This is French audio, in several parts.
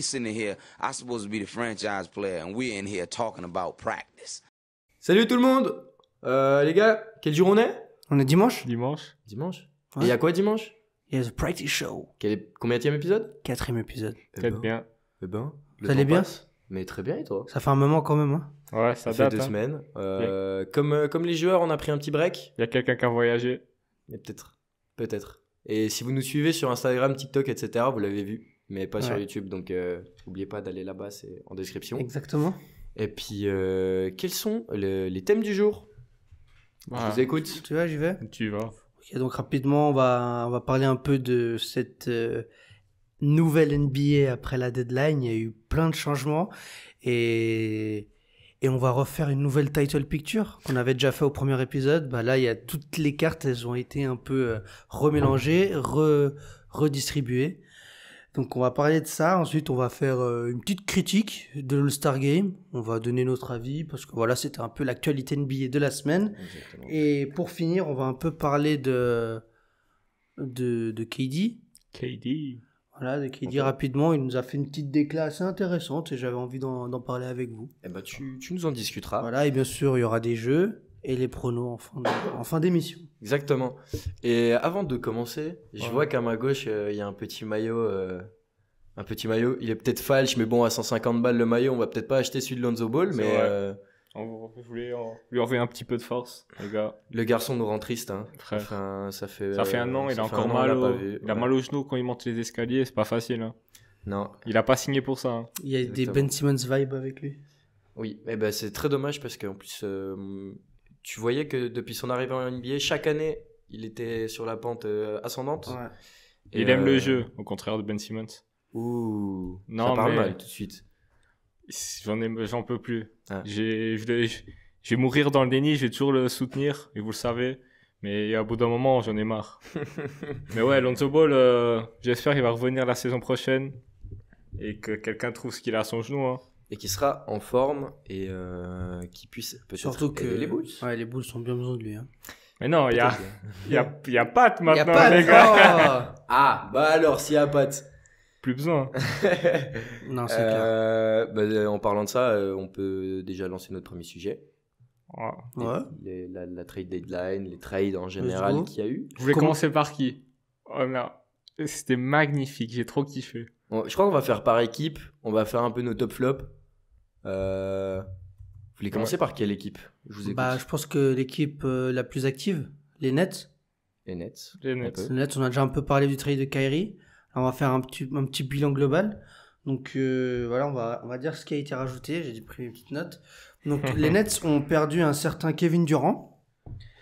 Salut tout le monde euh, Les gars, quel jour on est On est dimanche Dimanche. Dimanche il y a quoi dimanche Il y a le Practice Show. Quel est... Combien épisode Quatrième épisode. Eh très ben, bien. Eh ben, ça allait bien Mais très bien et toi Ça fait un moment quand même. Hein. Ouais, ça, ça Fait deux hein. semaines. Euh, comme, euh, comme les joueurs, on a pris un petit break. Il y a quelqu'un qui a voyagé. Peut-être. Peut-être. Et si vous nous suivez sur Instagram, TikTok, etc., vous l'avez vu mais pas sur YouTube. Donc, n'oubliez euh, pas d'aller là-bas, c'est en description. Exactement. Et puis, euh, quels sont les thèmes du jour Je vous écoute. Tu vas, j'y vais Tu vas. donc rapidement, on va, on va parler un peu de cette euh, nouvelle NBA après la deadline. Il y a eu plein de changements et, et on va refaire une nouvelle title picture qu'on avait déjà fait au premier épisode. Bah là, il y a toutes les cartes, elles ont été un peu remélangées, redistribuées. Donc on va parler de ça, ensuite on va faire euh, une petite critique de l'All-Star Game, on va donner notre avis parce que voilà c'était un peu l'actualité NBA de la semaine. Et pour finir on va un peu parler de, de, de KD. KD. Voilà, de KD rapidement, il nous a fait une petite déclaration assez intéressante et j'avais envie d'en parler avec vous. et eh ben tu, tu nous en discuteras. Voilà, et bien sûr il y aura des jeux, et les pronos en fin, d'émission. Exactement. Et avant de commencer, je vois qu'à ma gauche, euh, il y a un petit maillot. Euh, un petit maillot. Il est peut-être falche, mais bon, à 150 balles le maillot, on va peut-être pas acheter celui de Lonzo Ball, mais. Euh, on voulait lui enlever un petit peu de force, les gars. Le garçon nous rend triste. Hein. ça, fait, ça fait un an, il a encore mal, au... mal au genou quand il monte les escaliers, c'est pas facile. Hein. Non. Il a pas signé pour ça. Hein. Il y a des Ben Simmons vibes avec lui. Oui, mais eh ben, c'est très dommage parce qu'en plus, tu voyais que depuis son arrivée en NBA, chaque année, il était sur la pente euh, ascendante. il aime le euh, jeu, au contraire de Ben Simmons. Ouh, non, ça mal tout de suite. J'en j'en peux plus. Ah. je vais mourir dans le déni, je vais toujours le soutenir, et vous le savez. Mais à bout d'un moment, j'en ai marre. mais ouais, Lonzo Ball, euh, j'espère qu'il va revenir la saison prochaine et que quelqu'un trouve ce qu'il a à son genou. Hein et qui sera en forme et euh, qui puisse Surtout que les boules Ouais, les boules sont bien besoin de lui. Hein. Mais non, hein. il y a, il y a Pat maintenant, les gars. Oh. ah, bah alors, s'il y a Pat. Plus besoin. non, c'est euh, clair. Bah, euh, en parlant de ça, euh, on peut déjà lancer notre premier sujet. Ouais. la, trade deadline, les trades en général qu'il y a eu. Vous voulez commencer par qui Oh merde. C'était magnifique, j'ai trop kiffé. je crois qu'on va faire par équipe, on va faire un peu nos top flops. Euh, vous voulez commencer par quelle équipe Je vous Bah, je pense que l'équipe euh, la plus active, les Nets. Les Nets. Les Nets. Les Nets, on a déjà un peu parlé du trade de Kyrie. on va faire un petit, petit bilan global. Donc euh, voilà, on va, on va dire ce qui a été rajouté. J'ai pris une petite note. Donc les Nets ont perdu un certain Kevin Durant.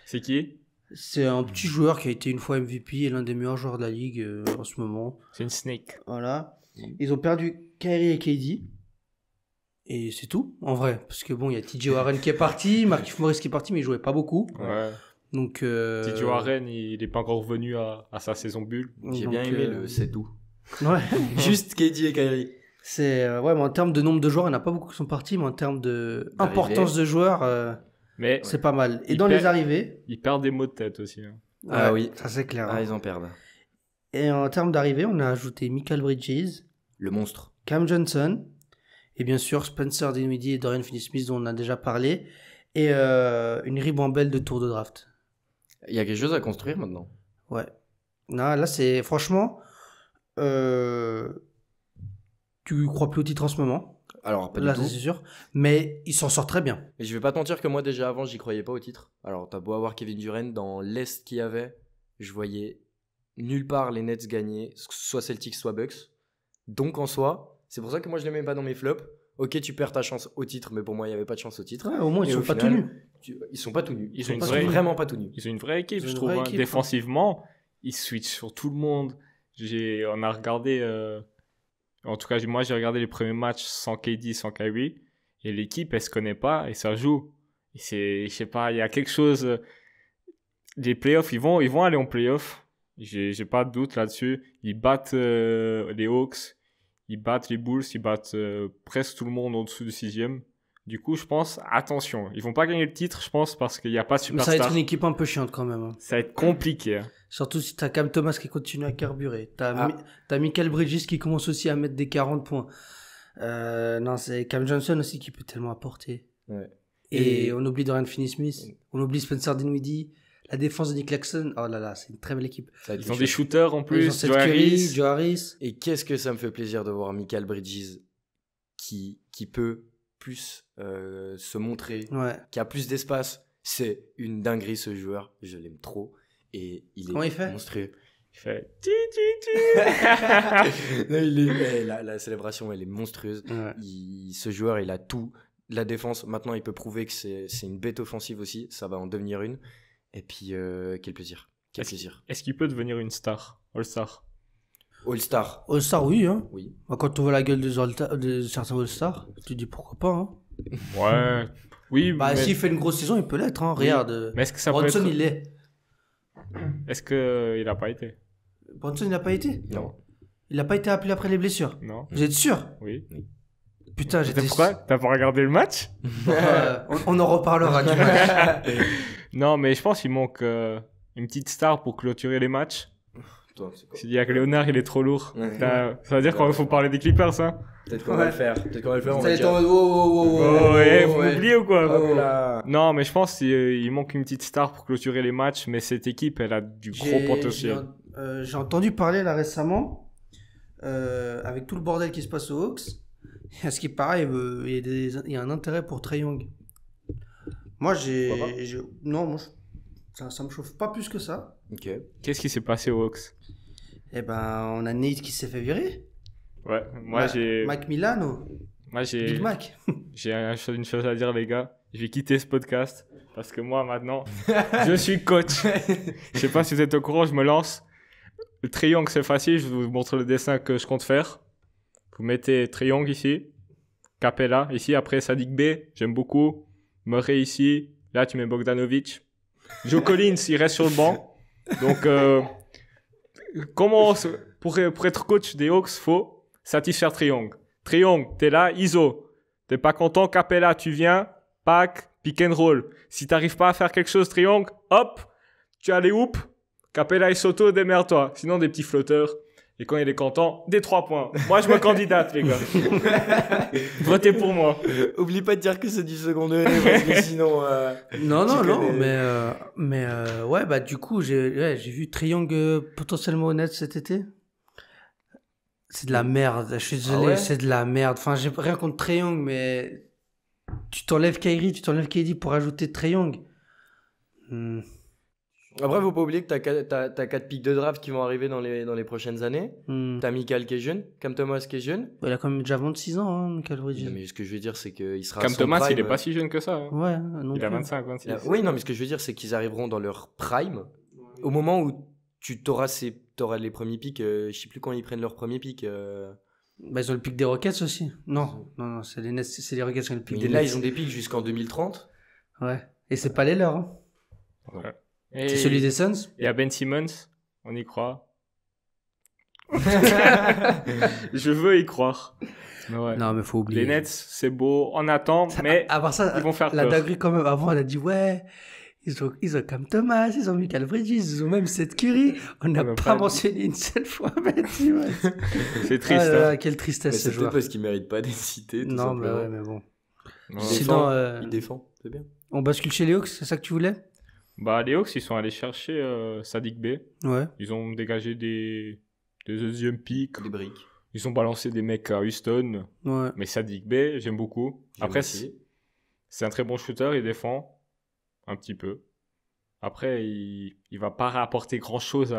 C'est qui C'est un petit joueur qui a été une fois MVP et l'un des meilleurs joueurs de la ligue en ce moment. C'est une snake. Voilà. Ils ont perdu Kyrie et KD. Et c'est tout, en vrai. Parce que bon, il y a TJ Warren qui est parti, Marquis Morris qui est parti, mais il jouait pas beaucoup. Donc. Euh, TJ Warren, il n'est pas encore revenu à, sa saison bulle. J'ai bien aimé euh, le c'est tout. Ouais. Juste KD et Kyrie. C'est euh, ouais, en termes de nombre de joueurs, il n'y en a pas beaucoup qui sont partis, mais en termes de importance de joueurs, mais c'est pas mal. Et dans les arrivées, ils perdent des mots de tête aussi. Hein. Ah, oui, ça c'est clair. Ah, hein. ils en perdent. Et en termes d'arrivées, on a ajouté Michael Bridges, le monstre, Cam Johnson, et bien sûr, Spencer Dinwiddie et Dorian Finney-Smith, dont on a déjà parlé. Et euh, une ribambelle de tour de draft. Il y a quelque chose à construire maintenant. Ouais. Non, là, c'est. Franchement. Euh... Tu crois plus au titre en ce moment. Alors, pas du Là, c'est sûr. Mais il s'en sort très bien. et je vais pas te mentir que moi, déjà avant, j'y croyais pas au titre. Alors, tu as beau avoir Kevin Durant, dans l'Est qu'il y avait, je voyais nulle part les Nets gagner, soit Celtics, soit Bucks. Donc, en soi, c'est pour ça que moi, je les mets pas dans mes flops. Ok, tu perds ta chance au titre, mais pour moi, il n'y avait pas de chance au titre. au moins, ils ne sont pas tout nus. Ils sont pas tout nus. Ils, sont, vraiment pas tout nus. Ils ont une vraie équipe, je trouve. Hein. Hein. Défensivement, ils switchent sur tout le monde. J'ai, on a regardé. Euh, en tout cas, moi, j'ai regardé les premiers matchs sans KD, sans Kyrie. Et l'équipe, elle se connaît pas et ça joue. Et c'est, sais pas, il y a quelque chose. Euh, les playoffs, ils vont, ils vont aller en playoffs. J'ai, j'ai pas de doute là-dessus. Ils battent euh, les Hawks. Ils battent les Bulls, ils battent euh, presque tout le monde en dessous du sixième. Du coup, je pense, attention, ils vont pas gagner le titre, je pense, parce qu'il n'y a pas de superstar. Mais ça va être une équipe un peu chiante quand même. Hein. Ça va être compliqué. Hein. Surtout si tu as Cam Thomas qui continue à carburer. Tu as ah. Michael Bridges qui commence aussi à mettre des 40 points. Euh, non, c'est Cam Johnson aussi qui peut tellement apporter. Ouais. Et, Et, on oublie Dorian Finney-Smith, on oublie Spencer Dinwiddie. La défense de Nick oh là là, c'est une très belle équipe. Ils ont des shooters en plus, Harris. Et qu'est-ce que ça me fait plaisir de voir Michael Bridges qui, qui peut plus euh, se montrer, qui a plus d'espace. C'est une dinguerie ce joueur, je l'aime trop. Et il est monstrueux. Il fait il eh, la, célébration, elle est monstrueuse. ce joueur, il a tout. La défense, maintenant, il peut prouver que c'est une bête offensive aussi. Ça va en devenir une. Et puis, euh, quel plaisir. est plaisir. Est-ce qu'il peut devenir une star All-star All-star. All-star, oui. Hein. oui. Bah, quand tu vois la gueule de certains all star tu dis pourquoi pas. Hein. Ouais. Oui, bah, S'il fait une grosse saison, il peut l'être. Hein. Regarde. Euh, Bronson, il est. Est-ce qu'il euh, n'a pas été Bronson, il n'a pas été Non. Il n'a pas été appelé après les blessures Non. Vous êtes sûr Oui. oui. Putain, j'étais. Pourquoi T'as pas regardé le match euh, on, en reparlera du match. non, mais je pense qu'il manque euh, une petite star pour clôturer les matchs. C'est y a que Léonard, il est trop lourd. Ça veut dire qu'il faut parler des Clippers, hein Peut-être qu'on va le faire. Peut-être qu'on va le faire. Ça oh, vous oubliez ou quoi oh. Non, mais je pense qu'il euh, manque une petite star pour clôturer les matchs, mais cette équipe, elle a du gros potentiel. J'ai entendu parler là récemment, avec tout le bordel qui se passe aux Hawks, est ce qu'il paraît, euh, il, y a un intérêt pour Trey Young. Moi, j'ai. Non, moi, ça, ne me chauffe pas plus que ça. Ok. Qu'est-ce qui s'est passé aux Hawks Eh ben, on a Nate qui s'est fait virer. Ouais, moi j'ai. Mac Milano, Moi j'ai. Big Mac. J'ai une chose à dire, les gars. Je vais quitter ce podcast parce que moi, maintenant, je suis coach. Je sais pas si vous êtes au courant, je me lance. Le c'est facile. Je vous montre le dessin que je compte faire. Vous mettez Triangle ici, Capella ici, après Sadik B, j'aime beaucoup, Murray ici, là tu mets Bogdanovic, Joe Collins il reste sur le banc. Donc euh, comment pour, être coach des Hawks, faut satisfaire Triangle, tu t'es là, ISO, t'es pas content, Capella, tu viens, pack, pick and roll. Si t'arrives pas à faire quelque chose, Triong, hop, tu as les hoops, Capella et Soto, démerde-toi. Sinon des petits flotteurs. Et quand il est content, des trois points. Moi, je me candidate, les gars. Votez pour moi. Oublie pas de dire que c'est du second degré, parce que sinon. Euh, non, non, non, mais, euh, mais euh, ouais, bah du coup, j'ai vu Triangle potentiellement honnête cet été. C'est de la merde, je suis désolé, ah c'est de la merde. Enfin, j'ai rien contre Triangle, mais tu t'enlèves Kairi, tu t'enlèves KD pour ajouter Triangle. Hmm. Après, faut pas oublier que t'as as, 4 pics de draft qui vont arriver dans les, dans les prochaines années. Hmm. T'as Michael qui est jeune, Cam Thomas qui est jeune. Bah, il a quand même déjà 26 ans, hein, Michael mais ce que je veux dire, c'est qu'il sera. Cam Thomas, il est pas si jeune que ça. Hein. Ouais, non. Il a 25, 26. Oui, non, mais ce que je veux dire, c'est qu'ils arriveront dans leur prime au moment où tu auras les premiers pics. Euh, je sais plus quand ils prennent leurs premiers pics. Euh. Bah, ils ont le pic des Rockets aussi. Non, non, non, c'est les, c'est Rockets qui ont le pic mais Là, ils ont des pics jusqu'en 2030. Ouais. Et c'est pas les leurs. Hein. Ouais. C'est celui des Suns Il y a Ben Simmons, on y croit. je veux y croire. Non, mais faut oublier. Les Nets, c'est beau, on attend, mais ils vont faire La quand même, avant, on a dit ouais. Ils ont, ils ont comme Thomas, ils ont Michael Bridges, ils ont même cette Curry. On n'a pas, mentionné une seule fois Ben Simmons. c'est triste. Ah hein. Quelle tristesse ce joueur. C'est parce qu'il ne mérite pas d'être cité. non, mais, bon. Sinon, euh, il défend, c'est bien. On bascule chez les Hawks, c'est ça que tu voulais bah, les Hawks, ils sont allés chercher euh, Sadik B. Ouais. Ils ont dégagé des, deuxième Des briques. Ils ont balancé des mecs à Houston. Ouais. Mais Sadik B, j'aime beaucoup. Après, c'est un très bon shooter. Il défend un petit peu. Après, il ne va pas rapporter grand-chose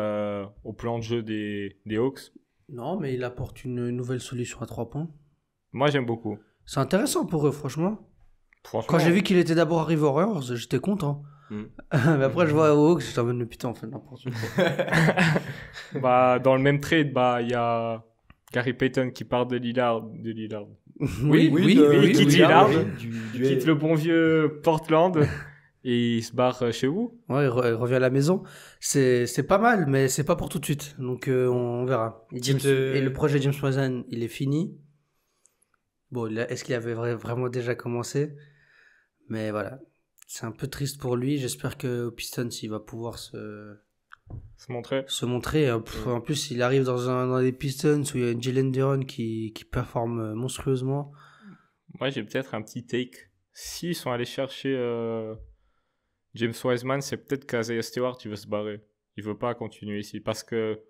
au plan de jeu des, des Hawks. Non, mais il apporte une nouvelle solution à trois points. Moi, j'aime beaucoup. C'est intéressant pour eux, franchement. Quand j'ai vu qu'il était d'abord à aux j'étais content. Hmm. mais après, je vois que je t'emmène le putain, en fait bah, dans le même trade, bah, il y a Gary Payton qui part de Lillard. De Lillard. Oui, oui, oui, quitte Lillard, quitte le bon vieux Portland et il se barre euh, chez vous. Ouais, il, revient à la maison. C'est pas mal, mais c'est pas pour tout de suite. Donc euh, on, verra. Euh, et le projet James Poison il est fini. Bon, est-ce qu'il avait vraiment déjà commencé Mais voilà c'est un peu triste pour lui. J'espère que Pistons, il va pouvoir se se montrer. Se montrer. Euh, mm. En plus, il arrive dans un dans les Pistons où il y a Jalen Duran qui, qui performe euh, monstrueusement. Moi, j'ai peut-être un petit take. S'ils sont allés chercher euh, James Wiseman, c'est peut-être qu'Azaya Stewart, il veut se barrer. Il veut pas continuer ici parce que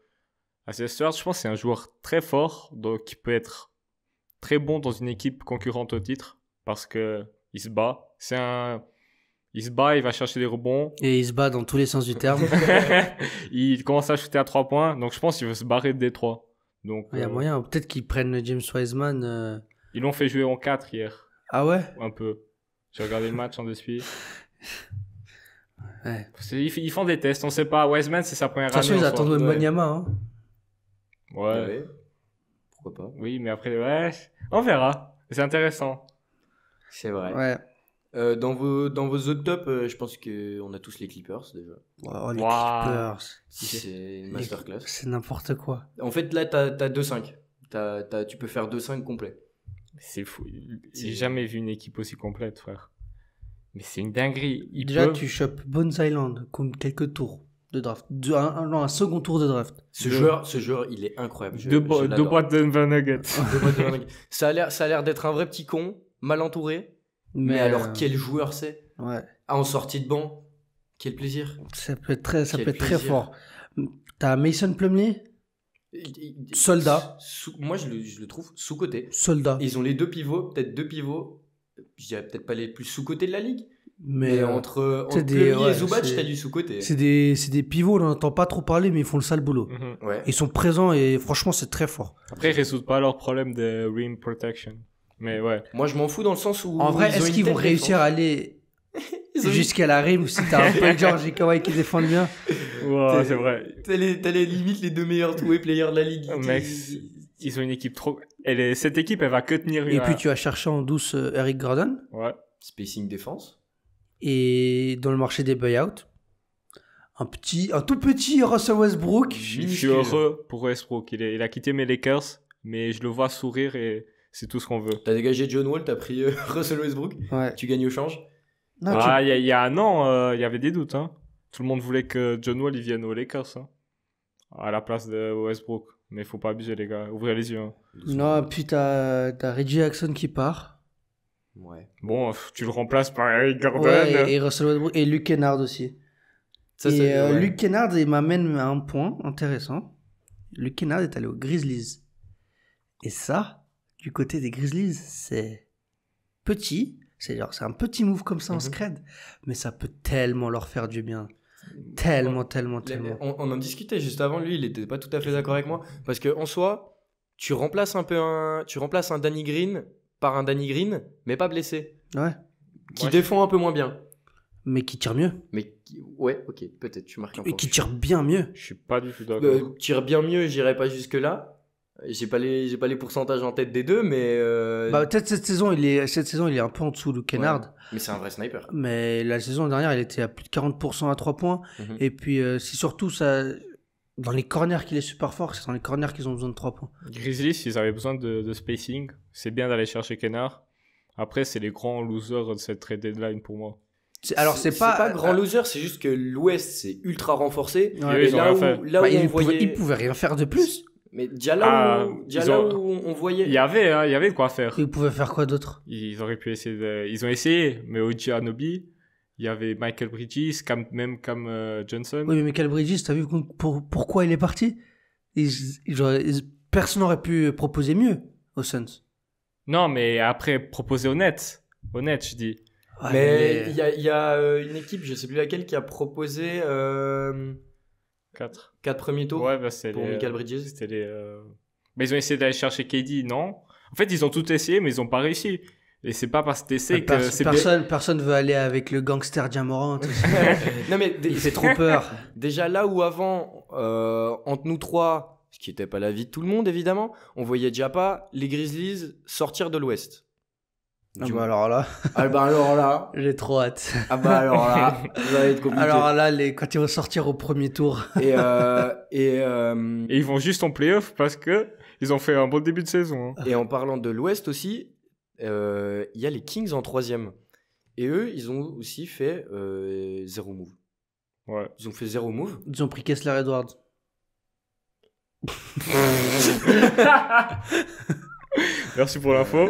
Isaiah Stewart, je pense, c'est un joueur très fort, donc qui peut être très bon dans une équipe concurrente au titre parce que il se bat. C'est un il se bat, il va chercher des rebonds. Et il se bat dans tous les sens du terme. il commence à shooter à 3 points, donc je pense qu'il veut se barrer de Détroit. Donc, il y a euh, moyen, peut-être qu'ils prennent James Wiseman. Euh, ils l'ont fait jouer en 4 hier. Ah ouais Un peu. J'ai regardé le match en dessus. Ils, font des tests, on sait pas. Wiseman, c'est sa première année. Attention, ils attendent Hein. Ouais. Pourquoi pas Oui, mais après, On verra. C'est intéressant. C'est vrai. Ouais. Euh, dans vos dans vos autres tops, euh, je pense que on a tous les Clippers déjà. Oh, les Clippers. C'est une masterclass. C'est n'importe quoi. En fait, là, t'as as, 2-5. tu peux faire 2-5 complet C'est fou. J'ai jamais vu une équipe aussi complète, frère. Mais c'est une dinguerie. déjà, tu chopes Bones Island comme quelques tours de draft. un, second tour de draft. Ce, Joueur, ce joueur, il est incroyable. deux, boîtes de Nuggets. ça, a l'air, ça a l'air d'être un vrai petit con, mal entouré mais, alors, euh, quel joueur c'est ah, En sortie de banc, quel plaisir. Ça peut être très, ça peut fort. T'as Mason Plumley Soldat. moi, je le, trouve sous-côté. Soldat. Ils ont les deux pivots, peut-être deux pivots. Je dirais peut-être pas les plus sous côté de la ligue. Mais, euh, entre, entre des, ouais, et Zubac, t'as du sous-côté. C'est des, pivots, on entend pas trop parler, mais ils font le sale boulot. Mhm. Ils sont présents et franchement, c'est très fort. Après, ils résoutent pas leur problème de rim protection. Mais ouais. Moi, je m'en fous dans le sens où. En vrai, est-ce qu'ils vont réussir à aller jusqu'à la rime ou si t'as un peu George et Kawhi qui défendent bien Ouais, c'est vrai. T'as les, les, limites les deux meilleurs joueurs players de la ligue. Oh, mec, ils ont une équipe trop. Elle est... Cette équipe, elle va que tenir une. Et puis, tu as cherché en douce euh, Eric Gordon. Ouais. Spacing défense. Et dans le marché des buyouts un petit, un tout petit Russell Westbrook. Je, suis heureux pour Westbrook. Il, il, a quitté mes Lakers, mais je le vois sourire et c'est tout ce qu'on veut. T'as dégagé John Wall, t'as pris euh, Russell Westbrook. Tu gagnes au change. ah, il y, a, un an, euh, il y avait des doutes. Hein. Tout le monde voulait que John Wall il vienne aux Lakers. Hein. à la place de Westbrook. Mais il faut pas abuser, les gars. Ouvrez les yeux. Hein. Non, puis t'as as Reggie Jackson qui part. Ouais. Bon, tu le remplaces par Eric Gordon. et, Russell Westbrook. Et Luke Kennard aussi. Euh, Luke Kennard, m'amène à un point intéressant. Luke Kennard est allé aux Grizzlies. Et ça, du côté des Grizzlies, c'est petit. C'est un petit move comme ça en mhm. scred, mais ça peut tellement leur faire du bien. Tellement, tellement, tellement. On, en discutait juste avant, lui, il n'était pas tout à fait d'accord avec moi. Parce que en soi, tu remplaces un peu un. Tu remplaces un Danny Green par un Danny Green, mais pas blessé. Ouais. Qui défend un peu moins bien. Mais qui tire mieux. Mais qui... ouais, ok, peut-être, tu marques un Et qui tire bien mieux. Je suis pas du tout d'accord. Euh, tire bien mieux, j'irai pas jusque-là j'ai pas les j'ai pas les pourcentages en tête des deux mais euh, bah peut-être cette saison il est cette saison il est un peu en dessous de Kennard mais c'est un vrai sniper mais la saison dernière il était à plus de 40% à 3 points mhm. et puis euh, c'est surtout ça dans les corners qu'il est super fort c'est dans les corners qu'ils ont besoin de 3 points Grizzly, ils avaient besoin de, de spacing c'est bien d'aller chercher Kennard après c'est les grands losers de cette trade deadline pour moi alors c'est pas, pas grand euh, loser, c'est juste que l'Ouest c'est ultra renforcé. et là, où, bah, ils, ils pouvaient rien faire de plus. Mais déjà là, ah, on voyait. Il y avait, hein, il y avait quoi faire. Ils pouvaient faire quoi d'autre Ils auraient pu essayer. De... Ils ont essayé, mais Oji Anobi, il y avait Michael Bridges, même comme euh, Johnson. Oui, mais Michael Bridges, t'as vu pourquoi il est parti Personne n'aurait pu proposer mieux au Suns. Non, mais après, proposer honnête. Honnête, je dis. mais il y, a, euh, une équipe, je sais plus laquelle, qui a proposé. Euh, 4. premiers tours bah, pour Michael euh, Bridges. Euh, mais ils ont essayé d'aller chercher KD, non En fait, ils ont tout essayé, mais ils n'ont pas réussi. Et c'est pas parce que c'est personne, personne veut aller avec le gangster Diamorant. Euh, non mais il fait trop peur. Déjà là où avant entre nous trois, ce qui n'était pas la vie de tout le monde évidemment, on voyait déjà pas les Grizzlies sortir de l'Ouest. Ah bah alors là. Ah bah alors là. J'ai trop hâte. Ah bah alors là. Alors là, les... quand ils vont sortir au premier tour. Euh, euh, et, ils vont juste en playoff parce que ils ont fait un bon début de saison. Hein. Et en parlant de l'Ouest aussi, euh, il y a les Kings en troisième. Et eux, ils ont aussi fait zéro move. Ouais. Ils ont fait zéro move. Ils ont pris Kessler Edwards. Merci pour l'info.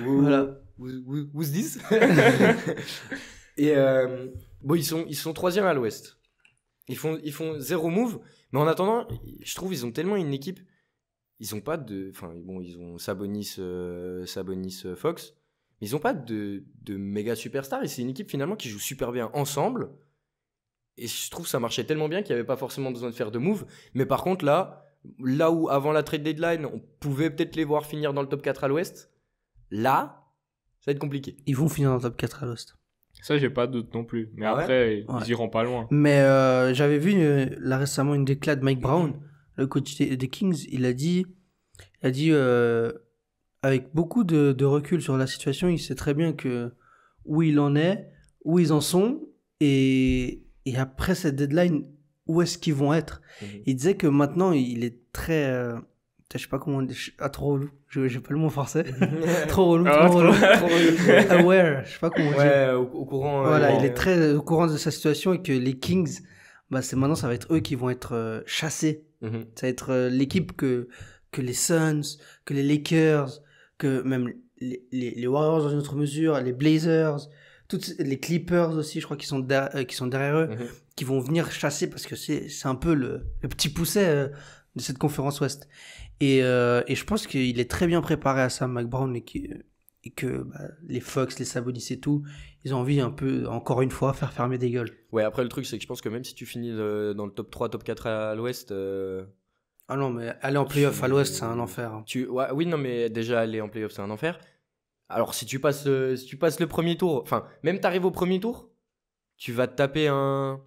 Voilà who's this Et euh, bon, ils sont, ils sont troisième à l'ouest. Ils font, ils font zéro move, mais en attendant, je trouve ils ont tellement une équipe. Ils ont pas de. Enfin, bon, ils ont Sabonis, euh, Sabonis euh, Fox, mais ils ont pas de, de méga superstar. Et c'est une équipe finalement qui joue super bien ensemble. Et je trouve que ça marchait tellement bien qu'il n'y avait pas forcément besoin de faire de move. Mais par contre, là, là où avant la trade deadline, on pouvait peut-être les voir finir dans le top 4 à l'ouest, là, va être compliqué. Ils vont finir dans le top 4 à Lost. Ça, j'ai pas de doute non plus. Mais ah après, ils iront pas loin. Mais euh, j'avais vu euh, là récemment une déclat de Mike Brown, le coach des Kings. Il a dit, il a dit euh, avec beaucoup de, recul sur la situation, il sait très bien que où il en est, où ils en sont, et, et après cette deadline, où est-ce qu'ils vont être. Mhm. Il disait que maintenant, il est très, je sais pas comment, à trop j'ai pas le mot français. Ah, trop relou, relou. Aware, je sais pas comment on au, courant. Euh, voilà, il est très au courant de sa situation et que les Kings, bah, c'est maintenant, ça va être eux qui vont être euh, chassés. Mhm. Ça va être euh, l'équipe que, que les Suns, que les Lakers, que même les, les, Warriors dans une autre mesure, les Blazers, toutes, les Clippers aussi, je crois, qui sont, derrière, qui sont derrière eux, mhm. qui vont venir chasser parce que c'est un peu le, le petit pousset de cette conférence Ouest. Euh, et, je pense qu'il est très bien préparé à ça, McBrown et, que bah, les Fox, les Sabonis et tout, ils ont envie un peu, encore une fois, faire fermer des gueules. Ouais, après le truc, c'est que je pense que même si tu finis dans le top 3, top 4 à l'ouest. Euh, ah non, mais aller en playoff à l'ouest, c'est un enfer. Hein. Tu, ouais, oui, non, mais déjà aller en playoff, c'est un enfer. Alors si tu passes, euh, si tu passes le premier tour, enfin, même t'arrives au premier tour, tu vas te taper un.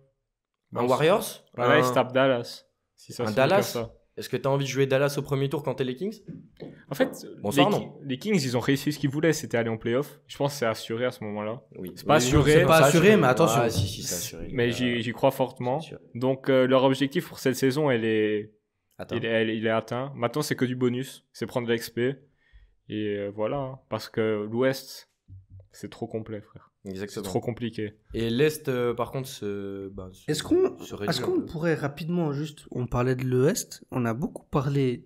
Un Warriors Ouais, un... il Dallas. Si un Dallas est-ce que tu as envie de jouer Dallas au premier tour quand t'es les Kings En fait, les, Kings, ils ont réussi ce qu'ils voulaient, c'était aller en playoff. Je pense que c'est assuré à ce moment-là. Oui. C'est pas, assuré. C'est pas assuré, mais attention. Mais euh, j'y crois fortement. Donc, euh, leur objectif pour cette saison, elle est... Il est, atteint. Maintenant, c'est que du bonus. C'est prendre l'XP. Et euh, voilà. Parce que l'Ouest, c'est trop complet, frère. C'est trop compliqué. Et l'Est, euh, par contre, se, bah, est-ce qu'on, est-ce qu'on pourrait rapidement juste, on parlait de l'Ouest, on a beaucoup parlé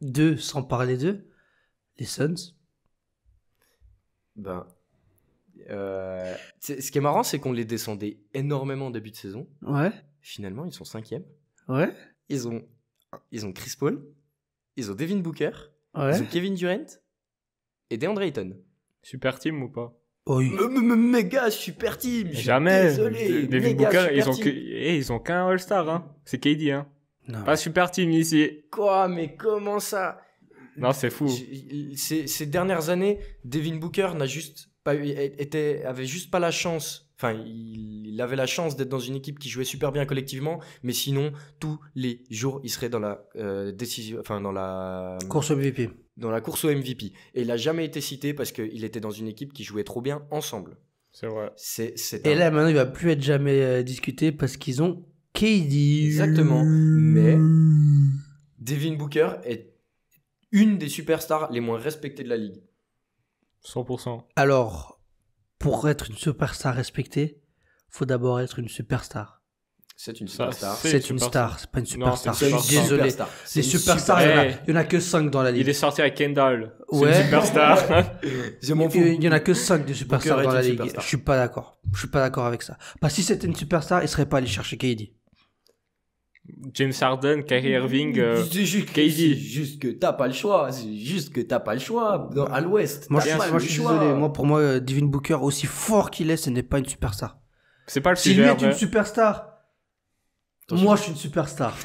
d'eux sans parler d'eux, les Suns. Ben, euh, ce qui est marrant, c'est qu'on les descendait énormément en début de saison. Ouais. Finalement, ils sont cinquième. Ouais. Ils ont, ils ont Chris Paul, ils ont Devin Booker, ils ont Kevin Durant et DeAndre Ayton. Super team ou pas oui. Méga super team. Jamais. Désolé. Booker, ils ont, eh, ils ont qu'un All-Star. Hein. C'est KD. Hein. Pas super team ici. Quoi Mais comment ça Non, c'est fou. ces, dernières années, Devin Booker n'a juste pas était, avait juste pas la chance. Enfin, il, avait la chance d'être dans une équipe qui jouait super bien collectivement, mais sinon tous les jours, il serait dans la euh, décision, enfin dans la course MVP dans la course au MVP. Et il n'a jamais été cité parce qu'il était dans une équipe qui jouait trop bien ensemble. C'est vrai. Et là, maintenant, il va plus être jamais euh, discuté parce qu'ils ont KD. Exactement. Mais Devin Booker est une des superstars les moins respectées de la ligue. 100%. Alors, pour être une superstar respectée, faut d'abord être une superstar. C'est une superstar. C'est une star, c'est pas une superstar. Je suis désolé. Les superstars, il y en a que 5 dans la ligue. Il est sorti avec Kendall. C'est une superstar. Il y en a que 5 des superstars dans la ligue. Je suis pas d'accord. Je suis pas d'accord avec ça. Parce bah, que si c'était une superstar, il serait pas allé chercher KD. James Harden, Kyrie Irving, euh, KD. Juste que t'as pas le choix. Juste que t'as pas le choix. à l'Ouest. Moi, je, suis désolé. Moi, pour moi, euh, Devin Booker, aussi fort qu'il est, ce n'est pas une superstar. C'est pas le sujet. Si lui est une superstar, moi, je suis une superstar.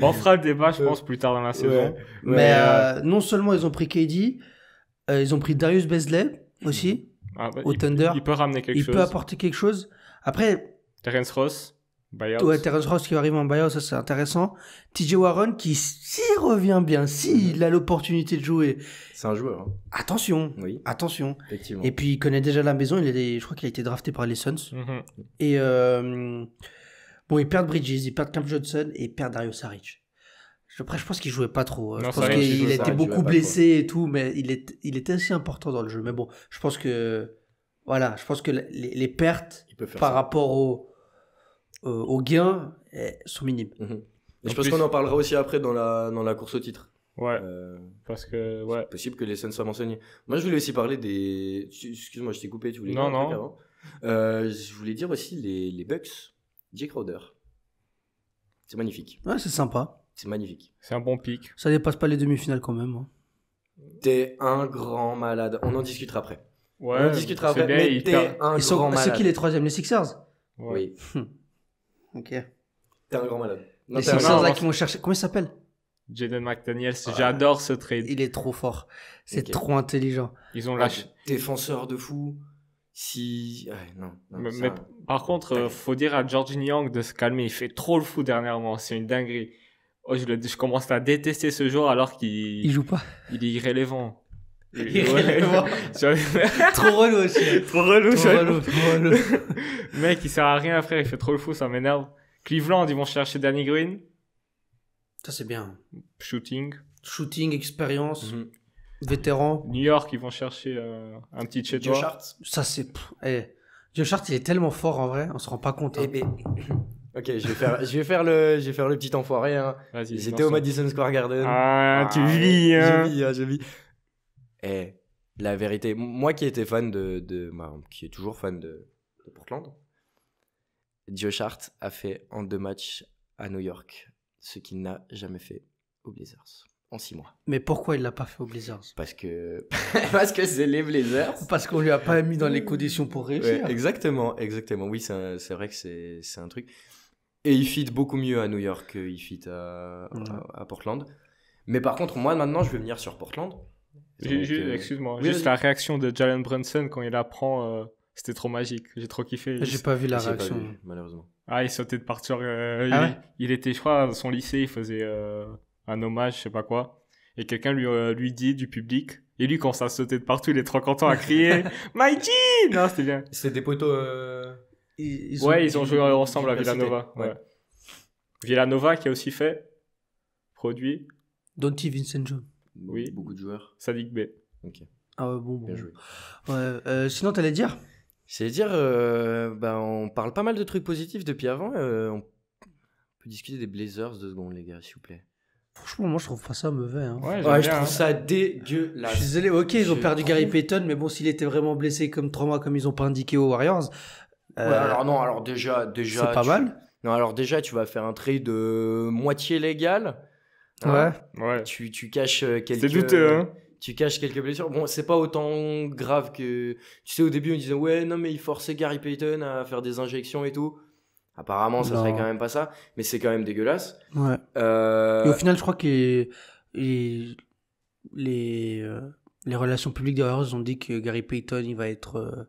on fera le débat, je pense, plus tard dans la saison. Mais, euh, non seulement ils ont pris KD, euh, ils ont pris Darius Bezley aussi ah au Thunder. Il peut ramener quelque chose. Il peut apporter quelque chose. Après. Terence Ross, buyout. Ouais, Terence Ross qui va arriver en buyout, ça c'est intéressant. TJ Warren qui, s'y revient bien, s'il mm-hmm. a l'opportunité de jouer. C'est un joueur. Hein. Attention. Oui. Attention. Effectivement. Et puis il connaît déjà la maison. Il je crois qu'il a été drafté par les Suns. Mm-hmm. Et. Euh, Bon, ils perdent Bridges, ils perdent Camp Johnson et ils perdent Dario Saric. Après, je pense qu'il jouait pas trop. Hein. je pense qu'il était beaucoup blessé et tout, mais il, est, il était assez important dans le jeu. Mais bon, je pense que. Voilà, je pense que les, pertes par rapport aux au, euh, gains eh, sont minimes. Mhm. Je pense qu'on en parlera aussi après dans la, dans la course au titre. Ouais. Euh, parce que, ouais. C'est possible que les scènes soient renseignées. Moi, je voulais aussi parler des. Excuse-moi, je t'ai coupé, tu voulais Non, non. Euh, je voulais dire aussi les, les Bucks. Jake Roder C'est magnifique. Ouais, c'est sympa. C'est magnifique. C'est un bon pic. Ça dépasse pas les demi-finales quand même. Hein. T'es un grand malade. On en discutera après. Ouais, On en discutera après. mais t'es un grand malade c'est qui les troisièmes Les Sixers Oui, hum. Ok. t'es un grand malade. les Sixers là qui vont chercher. Comment il s'appelle Jaden McDaniels, j'adore ce trade. Il est trop fort. C'est trop intelligent. Ils ont lâché. défenseur de fou. Si. non, mais, par contre, euh, il faut dire à georgie Young de se calmer. Il fait trop le fou dernièrement. C'est une dinguerie. Oh, je, je, commence à détester ce joueur alors qu'il. Il joue pas. Il est irrélevant trop relou aussi. Hein. Trop relou, trop relou. Mec, il sert à rien, frère. Il fait trop le fou, ça m'énerve. Cleveland, ils vont chercher Danny Green. Ça, c'est bien. Shooting. Shooting, expérience. Mhm. Vétérans. New York, ils vont chercher euh, un petit chez Joe Ça, c'est. Eh. Joe il est tellement fort en vrai, on se rend pas compte. Hein. Eh, ok, je vais, faire, le, je vais faire le petit enfoiré. Hein. J'étais au Madison Square Garden. Ah, tu ah, hein. vis, hein. Je vis, je eh, vis. la vérité, moi qui étais fan de. de bah, qui est toujours fan de, Portland, Joe a fait en deux matchs à New York, ce qu'il n'a jamais fait aux Blazers en six mois. Mais pourquoi il l'a pas fait au Blazers Parce que parce que c'est les Blazers. Parce qu'on lui a pas mis dans les conditions pour réussir. exactement, exactement. Oui, c'est vrai que c'est un truc. Et il fit beaucoup mieux à New York qu'il fit à, Portland. Mais par contre, moi maintenant, je vais venir sur Portland. Euh, excuse-moi, juste la réaction de Jalen Brunson quand il apprend, euh, c'était trop magique. J'ai trop kiffé. J'ai pas vu la réaction, malheureusement. Ah, il sautait de partir. Euh, ah il, il, était, je crois, dans son lycée, il faisait un hommage, je sais pas quoi. Et quelqu'un lui, euh, lui dit du public. Et lui, quand ça sauté de partout, il est trop content à crier Mighty Non, c'était bien. C'est des poteaux. Euh, ils, ouais, ils ont joué ensemble à Villanova. Villanova qui a aussi fait produit. Donty John Oui. Beaucoup de joueurs. Sadik B. Ok. Ah ouais, bon, Bien joué. Ouais, euh, sinon, t'allais dire C'est dire, ben, on parle pas mal de trucs positifs depuis avant. on peut discuter des Blazers deux secondes, les gars, s'il vous plaît. Franchement, moi je trouve pas ça mauvais. Hein. Ouais, je trouve hein. ça dégueulasse. Je suis désolé, ok, ils ont perdu Gary Payton, mais bon, s'il était vraiment blessé comme trois mois, comme ils ont pas indiqué aux Warriors. Ouais, euh, alors non, alors déjà. déjà c'est pas mal. Non, alors déjà, tu vas faire un trade de euh, moitié légal. Hein. Ouais. ouais. Tu, tu caches euh, quelques. C'est douteux, hein tu caches quelques blessures. Bon, c'est pas autant grave que. Tu sais, au début, on disait, ouais, non, mais il forçait Gary Payton à faire des injections et tout. Apparemment, ça serait quand même pas ça, mais c'est quand même dégueulasse. Ouais. Euh, Et au final, je crois que les, les, euh, relations publiques de ont dit que Gary Payton, il va être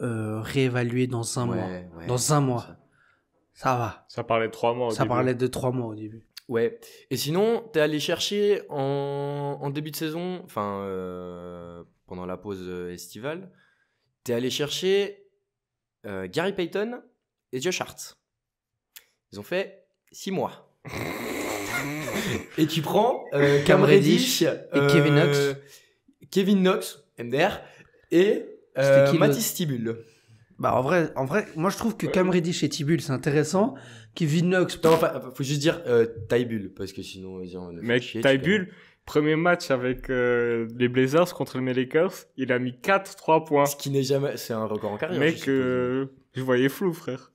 euh, réévalué dans un mois. dans un mois. Ça. va. Ça parlait de trois mois au ça début. parlait de trois mois au début. Ouais. Et sinon, t'es allé chercher en, début de saison, enfin, pendant la pause estivale, t'es allé chercher Gary Payton et Josh Hart. Ils ont fait 6 mois. et tu prends euh, Cam Reddish et euh, Kevin Knox. Kevin Knox, MDR, et euh, Mathis Tibul. Bah en vrai, en vrai, moi je trouve que Cam Reddish et Tibul c'est intéressant. Kevin Knox. faut juste dire euh, parce que sinon ils Mec, Tybul, premier match avec euh, les Blazers contre les Lakers, il a mis 4-3 points. Ce qui n'est jamais, c'est un record en carrière. Mec, je voyais flou, frère.